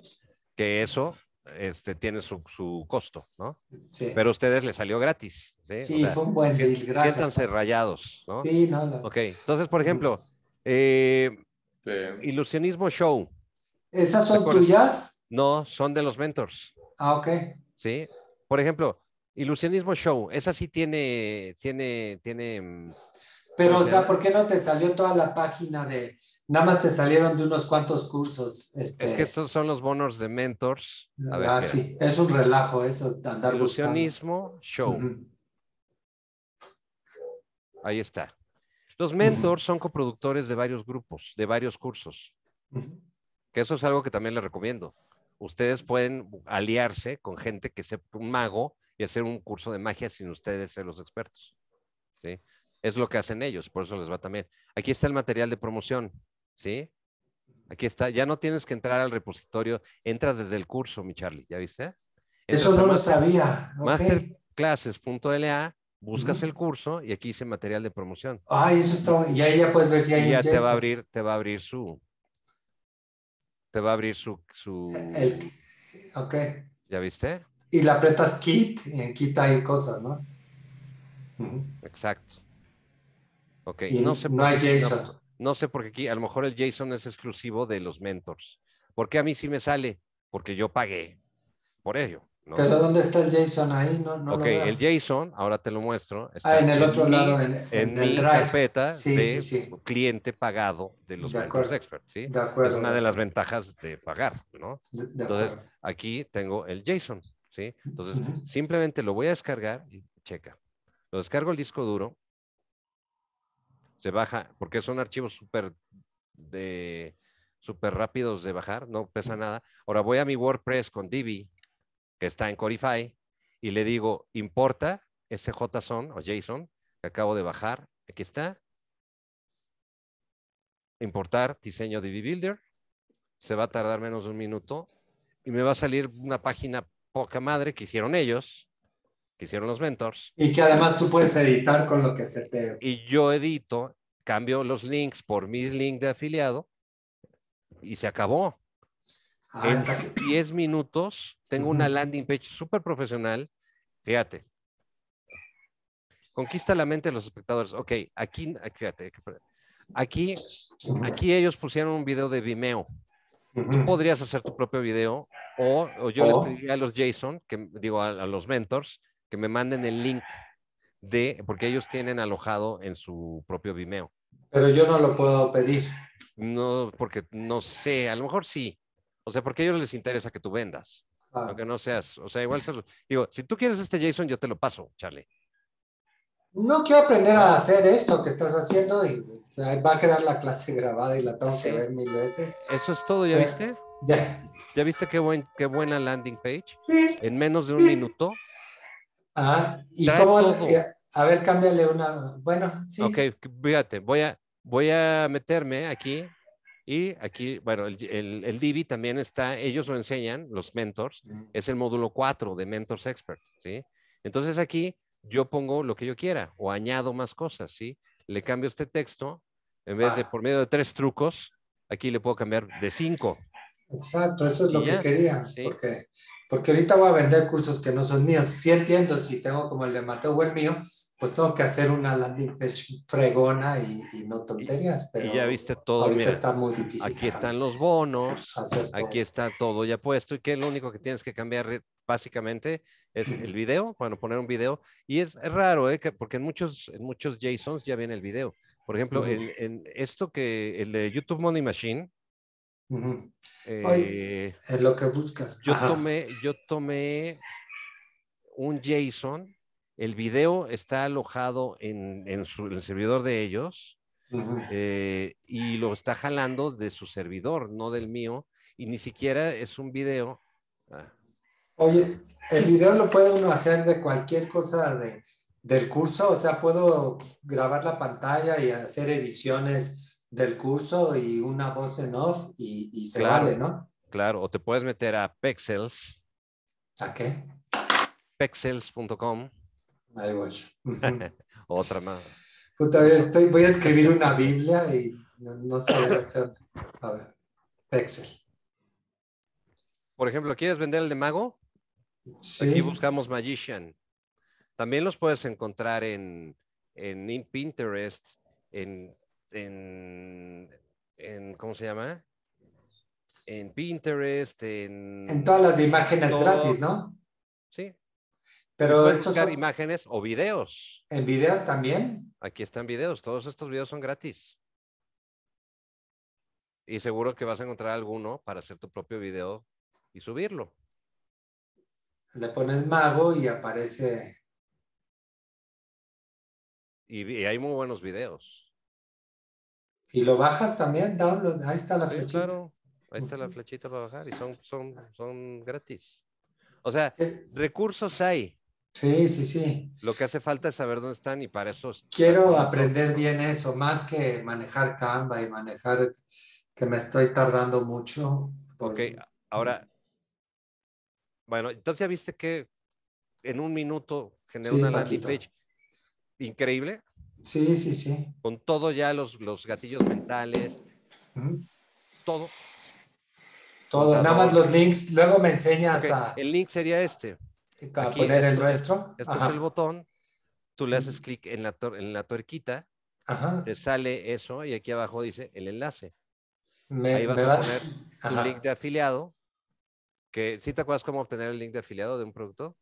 que eso este, tiene su, costo, ¿no? Sí. Pero a ustedes les salió gratis. Sí, fue un buen deal, gracias. Siéntanse rayados, ¿no? Sí, no, no. Ok, entonces, por ejemplo, eh, Ilusionismo Show. ¿Esas son tuyas? No, son de los mentors. Ah, ok. Sí, por ejemplo, Ilusionismo Show, esa sí tiene, tiene, tiene... Mm, Pero, o sea, ¿por qué no te salió toda la página de Nada más te salieron de unos cuantos cursos. Este. Es que estos son los bonos de mentors. ah, sí, es un relajo eso andar Ilusionismo, show. Ahí está. Los mentors son coproductores de varios grupos, de varios cursos. Que eso es algo que también les recomiendo. Ustedes pueden aliarse con gente que sea un mago y hacer un curso de magia sin ustedes ser los expertos. ¿Sí? Es lo que hacen ellos, por eso les va también. Aquí está el material de promoción. ¿sí? Aquí está, ya no tienes que entrar al repositorio, entras desde el curso, mi Charlie, ¿ya viste? Eso no lo sabía. Masterclasses.la buscas el curso y aquí dice material de promoción. Ah, eso está ya ya puedes ver si hay y ya te va a abrir te va a abrir su te va a abrir su su Ok. ¿Ya viste? Y la apretas kit en kit hay cosas, ¿no? Exacto. Ok, y no, no, se, no hay JSON. No sé por qué aquí, a lo mejor el JSON es exclusivo de los mentors. ¿Por qué a mí sí me sale? Porque yo pagué por ello. Pero ¿dónde está el JSON ahí? No, no ok, el JSON, ahora te lo muestro. ah, en el otro lado, en, mi carpeta de cliente pagado de los mentors ¿sí? De Es una de las ventajas de pagar, ¿no? Entonces, aquí tengo el JSON, ¿sí? Entonces, simplemente lo voy a descargar y checa. Lo descargo el disco duro se baja, porque son archivos súper de rápidos de bajar, no pesa nada. Ahora voy a mi WordPress con Divi, que está en Corify, y le digo, importa ese JSON o JSON que acabo de bajar. Aquí está. Importar diseño Divi Builder. Se va a tardar menos de un minuto y me va a salir una página poca madre que hicieron ellos que hicieron los mentors. Y que además tú puedes editar con lo que se te... Y yo edito, cambio los links por mis link de afiliado y se acabó. Ah, en 10 minutos tengo una landing page súper profesional. Fíjate. Conquista la mente de los espectadores. Ok, aquí, aquí fíjate. Aquí, aquí ellos pusieron un video de Vimeo. Tú podrías hacer tu propio video o, yo les pediría a los Jason, que digo a, a los mentors, que me manden el link de, porque ellos tienen alojado en su propio Vimeo. Pero yo no lo puedo pedir. No, porque no sé, a lo mejor sí. O sea, porque a ellos les interesa que tú vendas. Ah. Aunque no seas, o sea, igual digo, si tú quieres este Jason, yo te lo paso, Charlie. No quiero aprender a hacer esto que estás haciendo y va a quedar la clase grabada y la tengo que ver mil veces. Eso es todo, ¿ya viste? Ya. ¿Ya viste qué, buen, qué buena landing page? En menos de un minuto Ah, y cómo, a ver, cámbiale una. Bueno, sí. Ok, fíjate, voy a, voy a meterme aquí y aquí, bueno, el, el, también está, ellos lo enseñan, los mentors, es el módulo 4 de Mentors Expert, ¿sí? Entonces aquí yo pongo lo que yo quiera o añado más cosas, ¿sí? Le cambio este texto, en vez de ah. por medio de tres trucos, aquí le puedo cambiar de cinco. Exacto, eso es lo que quería, porque porque ahorita voy a vender cursos que no son míos. Si entiendo, si tengo como el de Mateo el mío, pues tengo que hacer una landing page fregona y, no tonterías. Pero y ya viste todo. Ahorita está muy difícil. Aquí están los bonos, aquí está todo ya puesto y que lo único que tienes que cambiar eh, básicamente es el video, bueno, poner un video. Y es, raro, ¿eh? porque en muchos, en muchos JSONs ya viene el video. Por ejemplo, en, esto que el de YouTube Money Machine, eh, es lo que buscas. Yo tomé, yo tomé un JSON. El video está alojado en, en, el servidor de ellos eh, y lo está jalando de su servidor, no del mío. Y ni siquiera es un video. Ah. Oye, el video lo puede uno hacer de cualquier cosa de, del curso. O sea, puedo grabar la pantalla y hacer ediciones del curso y una voz en off y, se vale, ¿no? Claro, o te puedes meter a Pexels. ¿A qué? Pexels.com. Ahí voy. Otra más. estoy, voy a escribir una Biblia y no, sé la hacer. A ver, Pexel. Por ejemplo, ¿quieres vender el de mago? Sí. Aquí buscamos Magician. También los puedes encontrar en, en Pinterest, en en, ¿cómo se llama? En Pinterest, en... En todas las imágenes gratis, ¿no? Sí. Pero estos imágenes o videos. ¿En videos también? Aquí están videos, todos estos videos son gratis. Y seguro que vas a encontrar alguno para hacer tu propio video y subirlo. Le pones mago y aparece. y, y hay muy buenos videos. Y lo bajas también, ahí está la flechita. ahí está la flechita para bajar y son, son, son gratis. O sea, eh. recursos hay. Sí, sí, sí. Lo que hace falta es saber dónde están y para eso. Quiero aprender bien eso, más que manejar Canva y manejar que me estoy tardando mucho. Ok, ahora. Bueno, entonces ya viste que en un minuto genera una landing page increíble. Sí, sí, sí. Con todo ya los, gatillos mentales, todo. Todo, nada más los links, luego me enseñas a... El link sería este. A poner el nuestro. Este es el botón, tú le haces clic en la, en la tuerquita, te sale eso y aquí abajo dice el enlace. Ahí vas a poner tu link de afiliado. Que, ¿Sí te acuerdas cómo obtener el link de afiliado de un producto?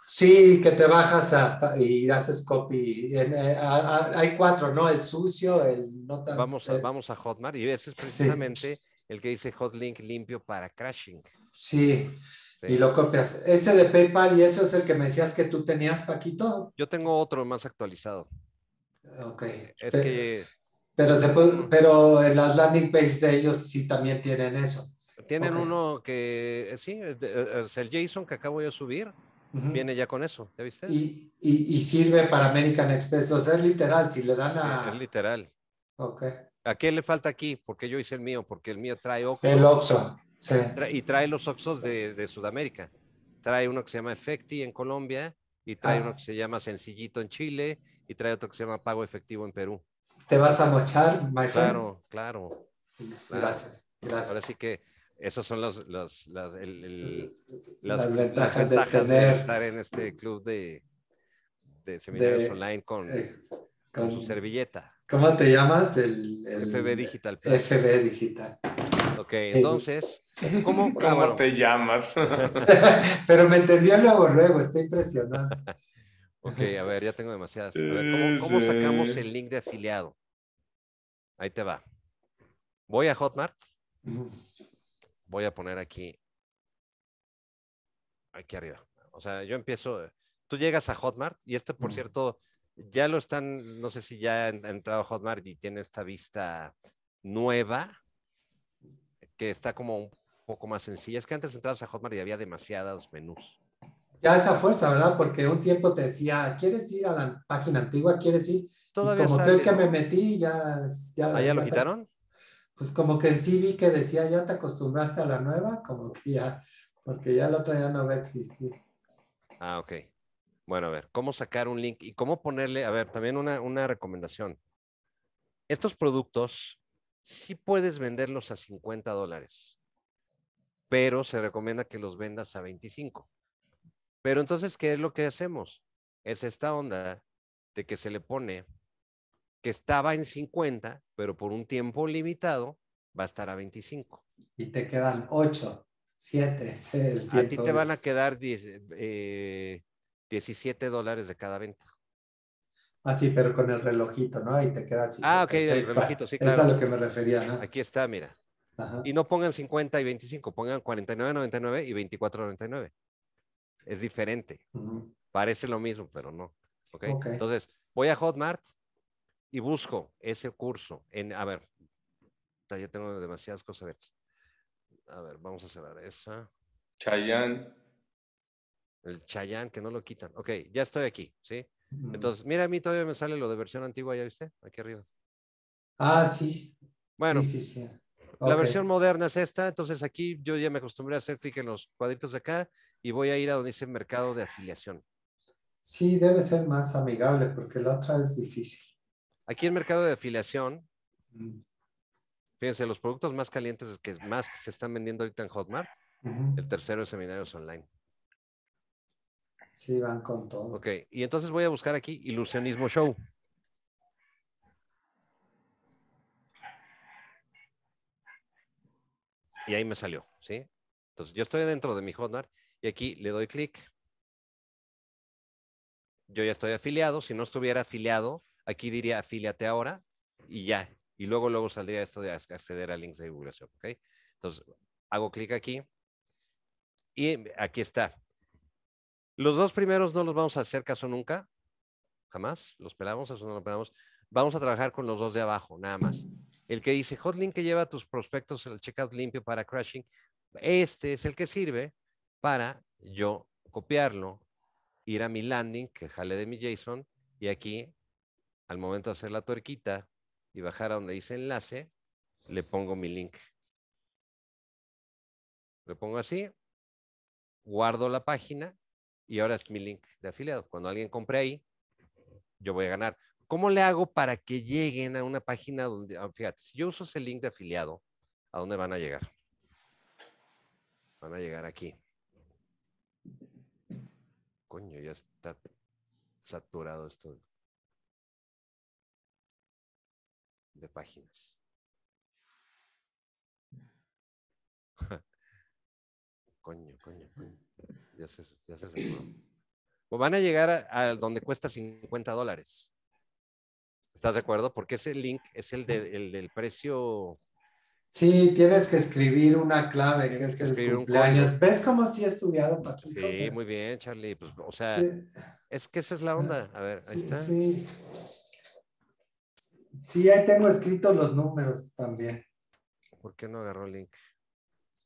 Sí, que te bajas hasta y haces copy. Eh, hay cuatro, ¿no? El sucio, el no tan, Vamos, a, vamos a Hotmart y ese es precisamente el que dice Hotlink limpio para crashing. Sí, y lo copias. Ese de PayPal y eso es el que me decías que tú tenías, Paquito. Yo tengo otro más actualizado. Ok. pero, Pero, en las landing pages de ellos sí también tienen eso. Tienen uno que, eh, sí, eh, es el JSON que acabo de subir Viene ya con eso, ¿ya viste? Y, sirve para American Express, o sea, es literal, si le dan a... es literal. Ok. ¿A qué le falta aquí? Porque yo hice el mío, porque el mío trae Oxo. El Oxo, sí. Y trae los oxos de, Sudamérica. Trae uno que se llama Efecti en Colombia, y trae ah. uno que se llama Sencillito en Chile, y trae otro que se llama Pago Efectivo en Perú. ¿Te vas a mochar, my claro. claro. Gracias, gracias. Ahora sí que esas son las, ventajas, de, estar en este club de, seminarios online eh, con, su servilleta. ¿Cómo te llamas? FB Digital. FB Digital. Ok, entonces, ¿cómo, te llamas? Pero me entendió luego, luego, estoy impresionado. ok, a ver, ya tengo demasiadas. Eh, ¿cómo, sacamos el link de afiliado? Ahí te va. Voy a Hotmart voy a poner aquí, aquí arriba. O sea, yo empiezo, eh, tú llegas a Hotmart y este, por cierto, ya lo están, no sé si ya ha entrado Hotmart y tiene esta vista nueva, que está como un poco más sencilla. Es que antes entrabas a Hotmart y había demasiados menús. Ya esa fuerza, ¿verdad? Porque un tiempo te decía, ¿quieres ir a la página antigua? ¿Quieres ir? Todavía y como sale. que me metí, ya... ya ¿Ah, ya lo quitaron? pues como que sí vi que decía, ya te acostumbraste a la nueva, como que ya, porque ya la otra ya no va a existir. Ah, ok. Bueno, a ver, ¿cómo sacar un link y cómo ponerle, a ver, también una, una recomendación. Estos productos sí puedes venderlos a 50 dólares, pero se recomienda que los vendas a 25. Pero entonces, ¿qué es lo que hacemos? Es esta onda de que se le pone que estaba en 50, pero por un tiempo limitado va a estar a 25. Y te quedan 8, 7. 6, el a ti te van a quedar 17 eh, dólares de cada venta. Ah, sí, pero con el relojito, ¿no? Ahí te quedan Ah, ok, el relojito, sí, claro. Es a lo que me refería, ¿no? Aquí está, mira. Y no pongan 50 y 25, pongan 49.99 y 24.99. Es diferente. Parece lo mismo, pero no. Entonces, voy a Hotmart, y busco ese curso en, a ver, ya tengo demasiadas cosas. A ver, a ver vamos a cerrar esa. Chayán. El Chayán, que no lo quitan. Ok, ya estoy aquí, ¿sí? Entonces, mira, a mí todavía me sale lo de versión antigua, ¿ya viste? Aquí arriba. Ah, sí. Bueno. Sí, sí, sí. La versión moderna es esta, entonces aquí yo ya me acostumbré a hacer clic en los cuadritos de acá y voy a ir a donde dice mercado de afiliación. Sí, debe ser más amigable porque la otra es difícil. Aquí en mercado de afiliación, fíjense, los productos más calientes que más se están vendiendo ahorita en Hotmart, el tercero es seminarios online. Sí, van con todo. Ok, y entonces voy a buscar aquí ilusionismo show. Y ahí me salió, ¿sí? Entonces yo estoy dentro de mi Hotmart y aquí le doy clic. Yo ya estoy afiliado. Si no estuviera afiliado, Aquí diría afíliate ahora y ya. Y luego, luego saldría esto de acceder a links de divulgación. ¿ok? Entonces, hago clic aquí y aquí está. Los dos primeros no los vamos a hacer caso nunca, jamás, los pelamos, eso no lo pelamos. Vamos a trabajar con los dos de abajo, nada más. El que dice Hotlink que lleva tus prospectos el checkout limpio para crashing, este es el que sirve para yo copiarlo, ir a mi landing que jale de mi JSON y aquí al momento de hacer la tuerquita y bajar a donde dice enlace, le pongo mi link. Le pongo así, guardo la página y ahora es mi link de afiliado. Cuando alguien compre ahí, yo voy a ganar. ¿Cómo le hago para que lleguen a una página donde, ah, fíjate, si yo uso ese link de afiliado, ¿a dónde van a llegar? Van a llegar aquí. Coño, ya está saturado esto. de páginas. coño, coño, coño. Ya se, ya se van a llegar a, donde cuesta 50 dólares. ¿Estás de acuerdo? Porque ese link es el, del precio. Sí, tienes que escribir una clave, es el cumpleaños. ¿Ves cómo así he estudiado, Sí, muy bien, Charlie. Pues, o sea, es que esa es la onda. A ver, ahí está. Sí. Sí, ahí tengo escritos los números también. ¿Por qué no agarró el link?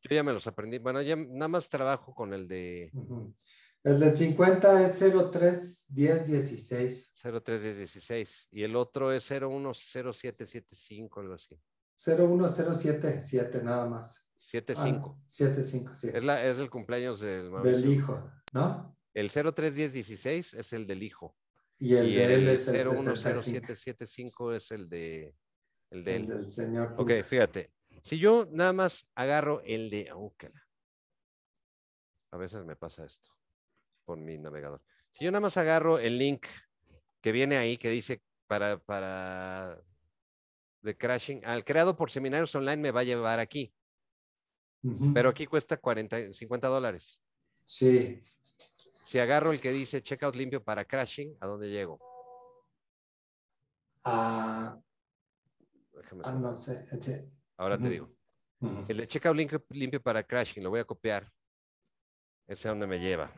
Yo ya me los aprendí. Bueno, ya nada más trabajo con el de. El del 50 es 031016. 031016. Y el otro es 010775, algo así. 01077, nada más. 75. 75, ah, sí. Es, la, es el cumpleaños del, del hijo, ¿no? El 031016 es el del hijo. Y el, de él es el 010775 es el de, el Del señor ok, fíjate. Si yo nada más agarro el de oh, a veces me pasa esto por mi navegador. Si yo nada más agarro el link que viene ahí, que dice para, para de Crashing, al creado por seminarios online me va a llevar aquí. Pero aquí cuesta 40, 50 dólares. Sí. Si agarro el que dice checkout limpio para crashing, ¿a dónde llego? Ah, ah no sé. Ahora te digo. El checkout limpio, limpio para crashing, lo voy a copiar. Ese es donde me lleva.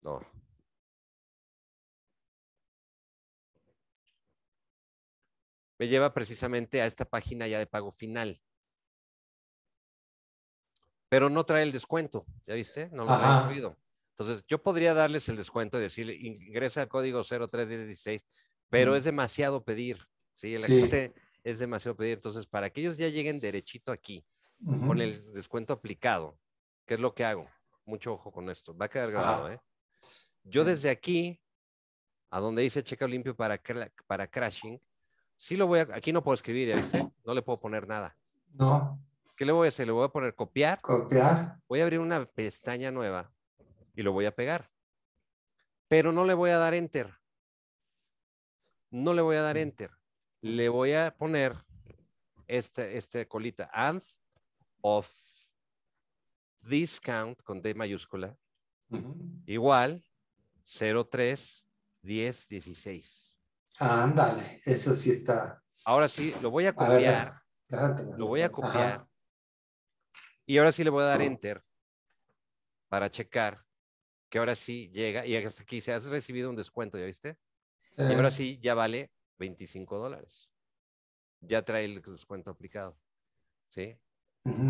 No. Me lleva precisamente a esta página ya de pago final pero no trae el descuento, ¿ya viste? No lo había incluido. Entonces, yo podría darles el descuento y decirle, ingresa al código 0316, pero mm. es demasiado pedir, ¿sí? La gente es demasiado pedir. Entonces, para que ellos ya lleguen derechito aquí, con el descuento aplicado, que es lo que hago? Mucho ojo con esto, va a quedar grabado, ¿eh? Yo mm. desde aquí, a donde dice checa limpio para, para crashing, sí lo voy a, aquí no puedo escribir, ¿ya viste? No le puedo poner nada. No. ¿Qué le voy a hacer? Le voy a poner copiar. Copiar. Voy a abrir una pestaña nueva y lo voy a pegar. Pero no le voy a dar enter. No le voy a dar mm. enter. Le voy a poner Esta este colita. And of discount con D mayúscula. Igual 03 10 16. Ándale, eso sí está. Ahora sí, lo voy a copiar. lo voy a copiar. Y ahora sí le voy a dar enter para checar que ahora sí llega. Y hasta aquí se has recibido un descuento, ¿ya viste? Y ahora sí ya vale 25 dólares. Ya trae el descuento aplicado. ¿Sí?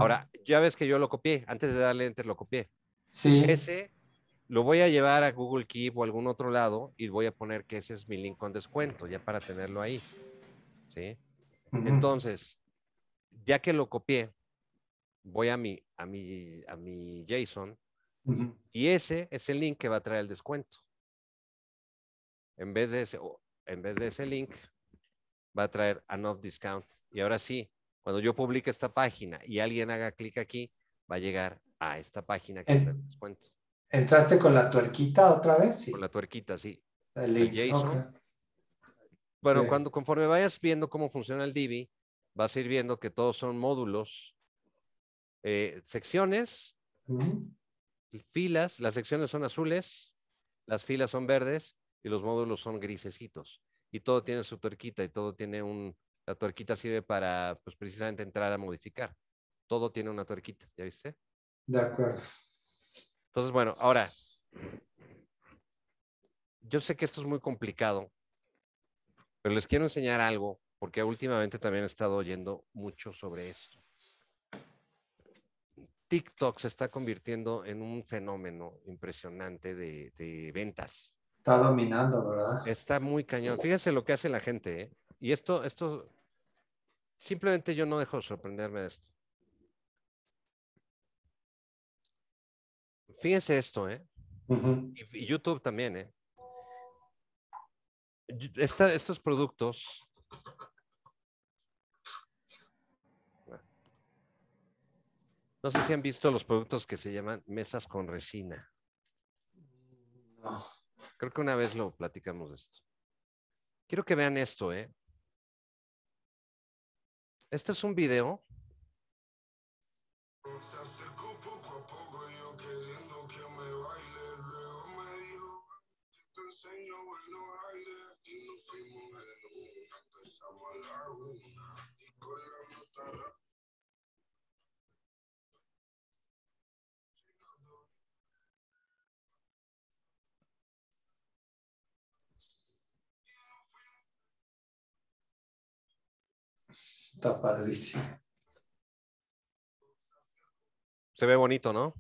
Ahora, ya ves que yo lo copié. Antes de darle enter, lo copié. Sí. Ese lo voy a llevar a Google Keep o algún otro lado y voy a poner que ese es mi link con descuento, ya para tenerlo ahí. ¿Sí? Entonces, ya que lo copié, voy a mi, a mi, a mi JSON y ese es el link que va a traer el descuento. En vez de ese, en vez de ese link, va a traer no Discount. Y ahora sí, cuando yo publique esta página y alguien haga clic aquí, va a llegar a esta página que trae el descuento. ¿Entraste con la tuerquita otra vez? Sí. Con la tuerquita, sí. El link. Bueno, cuando, conforme vayas viendo cómo funciona el Divi, vas a ir viendo que todos son módulos eh, secciones, filas, las secciones son azules, las filas son verdes y los módulos son grisecitos. Y todo tiene su tuerquita y todo tiene un, la tuerquita sirve para pues precisamente entrar a modificar. Todo tiene una tuerquita, ¿ya viste? De acuerdo. Entonces, bueno, ahora, yo sé que esto es muy complicado, pero les quiero enseñar algo, porque últimamente también he estado oyendo mucho sobre esto. TikTok se está convirtiendo en un fenómeno impresionante de, ventas. Está dominando, ¿verdad? Está muy cañón. Fíjese lo que hace la gente. ¿eh? Y esto, esto, simplemente yo no dejo de sorprenderme de esto. Fíjense esto, ¿eh? y, YouTube también, ¿eh? estos productos No sé si han visto los productos que se llaman mesas con resina. Creo que una vez lo platicamos de esto. Quiero que vean esto, ¿eh? Este es un video. padrísimo. Se ve bonito, ¿no?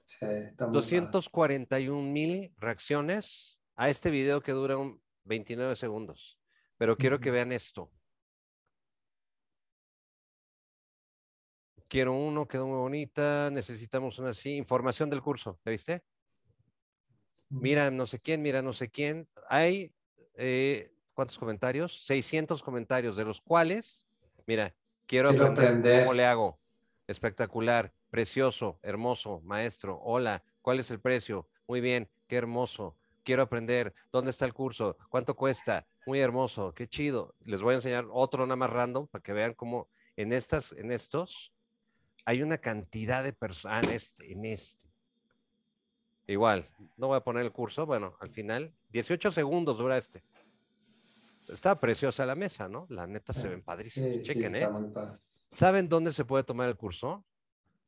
Sí, 241 mil reacciones a este video que dura 29 segundos. Pero quiero que vean esto. Quiero uno, quedó muy bonita. Necesitamos una así. Información del curso, ¿la viste? Mira no sé quién, mira no sé quién. Hay, eh, ¿cuántos comentarios? 600 comentarios, de los cuales Mira, quiero, aprender, cómo le hago. Espectacular, precioso, hermoso, maestro. Hola, ¿cuál es el precio? Muy bien, qué hermoso. Quiero aprender. ¿Dónde está el curso? ¿Cuánto cuesta? Muy hermoso, qué chido. Les voy a enseñar otro nada más random para que vean cómo en estas, en estos, hay una cantidad de personas. Ah, en este, en este. Igual, no voy a poner el curso. Bueno, al final, 18 segundos dura este. Está preciosa la mesa, ¿no? La neta se ven padrísimos. ¿eh? ¿Saben dónde se puede tomar el curso?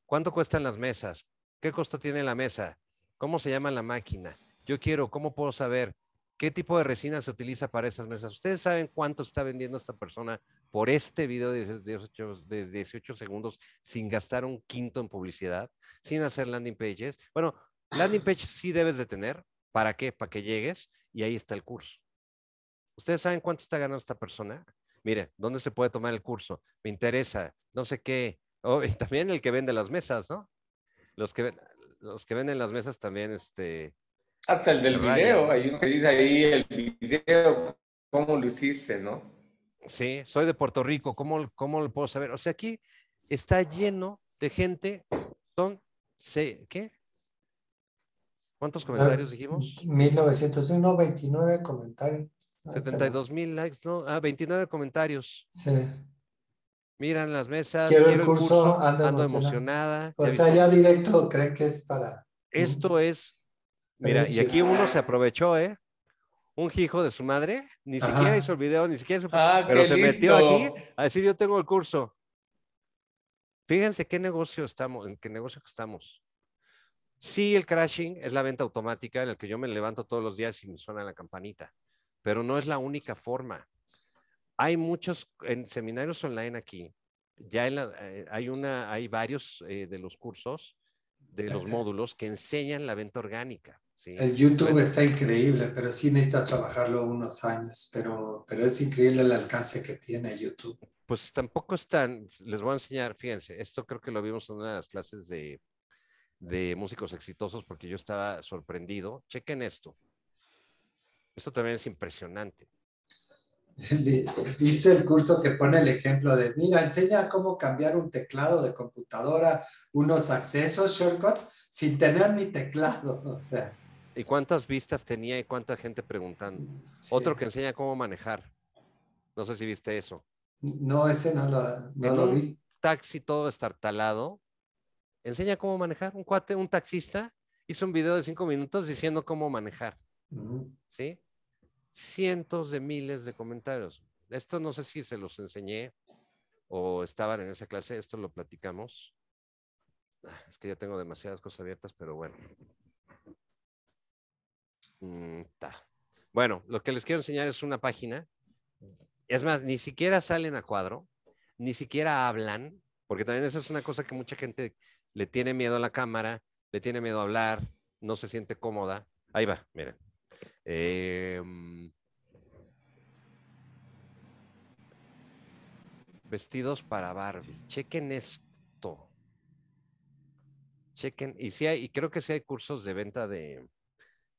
¿Cuánto cuestan las mesas? ¿Qué costo tiene la mesa? ¿Cómo se llama la máquina? Yo quiero, ¿cómo puedo saber qué tipo de resina se utiliza para esas mesas? ¿Ustedes saben cuánto está vendiendo esta persona por este video de 18, de 18 segundos sin gastar un quinto en publicidad, sin hacer landing pages? Bueno, landing pages sí debes de tener. ¿Para qué? Para que llegues y ahí está el curso. ¿Ustedes saben cuánto está ganando esta persona? Mire, ¿dónde se puede tomar el curso? Me interesa, no sé qué. Oh, también el que vende las mesas, ¿no? Los que, los que venden las mesas también, este... Hasta el del video, hay uno que dice ahí el video, cómo lo hiciste, ¿no? Sí, soy de Puerto Rico, ¿cómo, cómo lo puedo saber? O sea, aquí está lleno de gente, son, ¿qué? ¿Cuántos ah, comentarios dijimos? 1,999 29 comentarios. 72 ah, mil likes, ¿no? Ah, 29 comentarios. Sí. Miran las mesas. Quiero, el curso, ando, emocionada. pues allá directo, creen que es para. Esto es. Mira, y aquí uno se aprovechó, ¿eh? Un hijo de su madre, ni siquiera hizo el video, ni siquiera ah, pero se metió aquí a decir: Yo tengo el curso. Fíjense qué negocio estamos, en qué negocio estamos. Sí, el crashing es la venta automática en la que yo me levanto todos los días y me suena la campanita pero no es la única forma. Hay muchos en seminarios online aquí, ya eh, hay, una, hay varios eh, de los cursos, de los módulos que enseñan la venta orgánica. El YouTube está increíble, pero sí necesita trabajarlo unos años, pero, pero es increíble el alcance que tiene YouTube. Pues tampoco están, les voy a enseñar, fíjense, esto creo que lo vimos en una de las clases de, de músicos exitosos porque yo estaba sorprendido. Chequen esto. Esto también es impresionante. ¿Viste el curso que pone el ejemplo de, mira, enseña cómo cambiar un teclado de computadora, unos accesos, shortcuts, sin tener ni teclado? O sea. ¿Y cuántas vistas tenía y cuánta gente preguntando? Otro que enseña cómo manejar. No sé si viste eso. No, ese no lo, vi. Taxi todo estartalado. Enseña cómo manejar. Un cuate, un taxista, hizo un video de cinco minutos diciendo cómo manejar. ¿Sí? Cientos de miles de comentarios. Esto no sé si se los enseñé o estaban en esa clase, esto lo platicamos. Ah, es que ya tengo demasiadas cosas abiertas, pero bueno. Mm, bueno, lo que les quiero enseñar es una página. Es más, ni siquiera salen a cuadro, ni siquiera hablan, porque también esa es una cosa que mucha gente le tiene miedo a la cámara, le tiene miedo a hablar, no se siente cómoda. Ahí va, miren. Em, vestidos para Barbie. Chequen esto. Chequen, y si hay, y creo que sí hay cursos de venta de,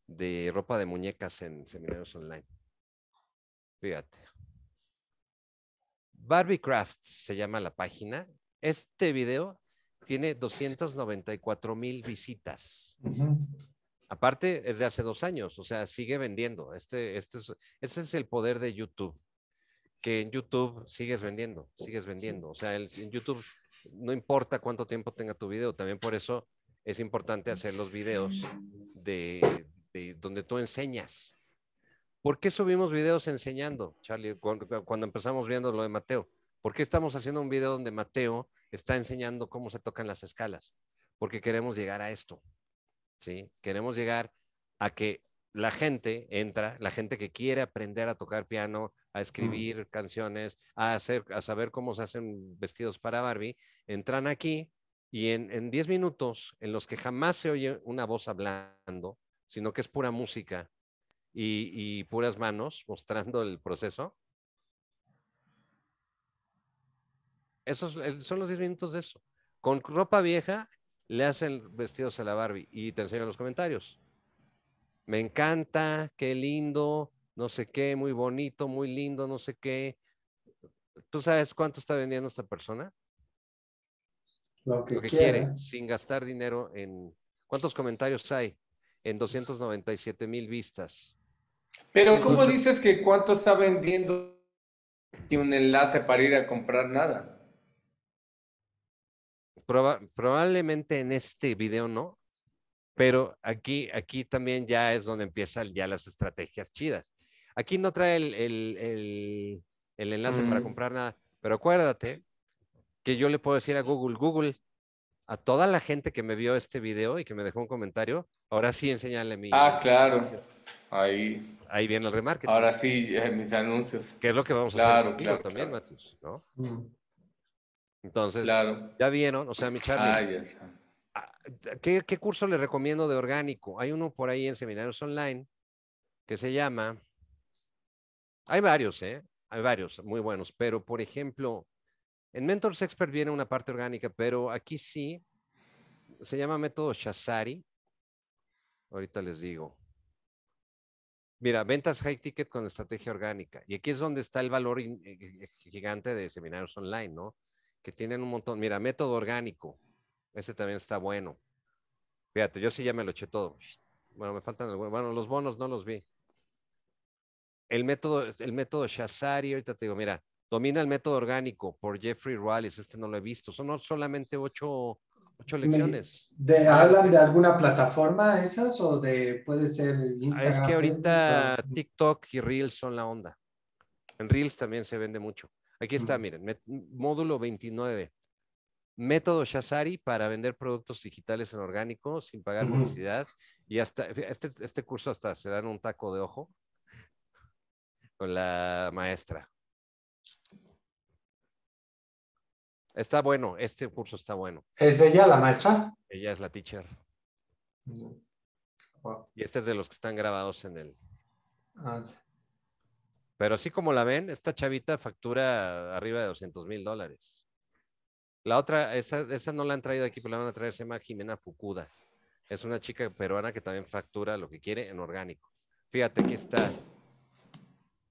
de ropa de muñecas en seminarios online. Fíjate. Barbie Crafts se llama la página. Este video tiene 294 mil visitas. Aparte, es de hace dos años, o sea, sigue vendiendo. Este, este es, ese es el poder de YouTube, que en YouTube sigues vendiendo, sigues vendiendo. O sea, en YouTube no importa cuánto tiempo tenga tu video, también por eso es importante hacer los videos de, donde tú enseñas. ¿Por qué subimos videos enseñando, Charlie, cuando empezamos viendo lo de Mateo? ¿Por qué estamos haciendo un video donde Mateo está enseñando cómo se tocan las escalas? Porque queremos llegar a esto. ¿sí? Queremos llegar a que la gente entra, la gente que quiere aprender a tocar piano, a escribir mm. canciones, a, hacer, a saber cómo se hacen vestidos para Barbie, entran aquí y en 10 minutos, en los que jamás se oye una voz hablando, sino que es pura música y, puras manos mostrando el proceso. Esos son los 10 minutos de eso. Con ropa vieja le hacen vestidos a la Barbie y te enseñan los comentarios. Me encanta, qué lindo, no sé qué, muy bonito, muy lindo, no sé qué. ¿Tú sabes cuánto está vendiendo esta persona? Lo que, quiere, sin gastar dinero en... ¿Cuántos comentarios hay? En 297 mil vistas. Pero ¿cómo dices que cuánto está vendiendo y un enlace para ir a comprar nada? probablemente en este video no, pero aquí, aquí también ya es donde empiezan ya las estrategias chidas. Aquí no trae el, enlace para mm. comprar nada, pero acuérdate que yo le puedo decir a Google, Google, a toda la gente que me vio este video y que me dejó un comentario, ahora sí enseñarle mi... Ah, claro. Ahí. Ahí viene el remarketing. Ahora sí, eh, mis anuncios. Qué es lo que vamos a hacer claro, claro. también, Matus, ¿no? Mm. Entonces, ya vieron, o sea, mi Charlie. Ah, ¿qué, curso le recomiendo de orgánico? Hay uno por ahí en seminarios online que se llama. Hay varios, ¿eh? Hay varios muy buenos, pero por ejemplo, en Mentors Expert viene una parte orgánica, pero aquí sí se llama método Shazari. Ahorita les digo. Mira, ventas high ticket con estrategia orgánica. Y aquí es donde está el valor eh, eh, gigante de seminarios online, ¿no? que tienen un montón. Mira, método orgánico. Ese también está bueno. Fíjate, yo sí ya me lo eché todo. Bueno, me faltan Bueno, los bonos no los vi. El método, el método Shazari, ahorita te digo, mira, domina el método orgánico por Jeffrey Rallis. Este no lo he visto. Son solamente ocho, lecciones. ¿De, ¿Hablan de alguna plataforma esas o de puede ser ah, Instagram? Es que ahorita TikTok y Reels son la onda. En Reels también se vende mucho. Aquí está, miren, módulo 29. Método Shazari para vender productos digitales en orgánico sin pagar publicidad. Y hasta este, este curso hasta se dan un taco de ojo con la maestra. Está bueno, este curso está bueno. ¿Es ella la maestra? Ella es la teacher. Y este es de los que están grabados en el. Ah, pero así como la ven, esta chavita factura arriba de 200 mil dólares. La otra, esa, esa no la han traído aquí, pero la van a traer, se llama Jimena Fukuda. Es una chica peruana que también factura lo que quiere en orgánico. Fíjate, aquí está.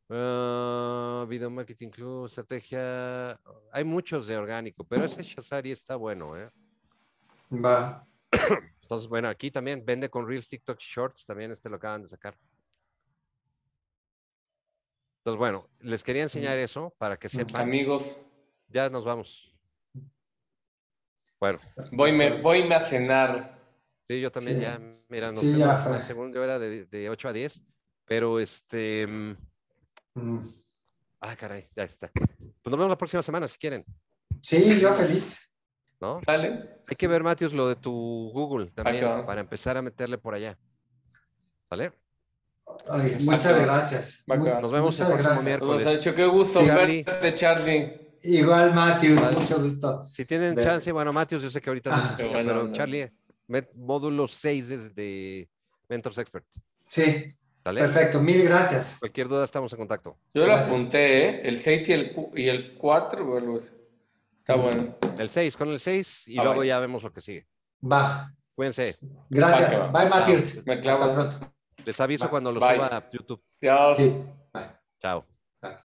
Ah, video Marketing Club, estrategia. Hay muchos de orgánico, pero ese Shazari está bueno, ¿eh? Va. Entonces, bueno, aquí también vende con Reels, TikTok Shorts, también este lo acaban de sacar. Entonces, bueno, les quería enseñar eso para que sepan. Amigos. Ya nos vamos. Bueno. Voy me, voy a cenar. Sí, yo también ya, mira, sí, ya era de, 8 a 10, pero este... Mm, ah, caray, ya está. Pues nos vemos la próxima semana si quieren. Sí, yo feliz. ¿No? Vale. Hay que ver, Matius, lo de tu Google ah, también, para empezar a meterle por allá. ¿Vale? muchas gracias. Nos vemos el próximo miércoles. Nos hecho, qué gusto verte, Charlie. Igual, Matthews, mucho gusto. Si tienen chance, bueno, Matthews, yo sé que ahorita ah, no pero Charlie, módulo 6 de Mentors Expert. Sí. Perfecto, mil gracias. Cualquier duda estamos en contacto. Yo lo apunté, ¿eh? El 6 y el, y 4, está mm. bueno. El 6, con el 6 y ah, luego ya vemos lo que sigue. Va. Cuídense. Gracias. Bye, Matthews. Ah, me Hasta pronto. Les aviso cuando lo suba a YouTube. Chao. Chao.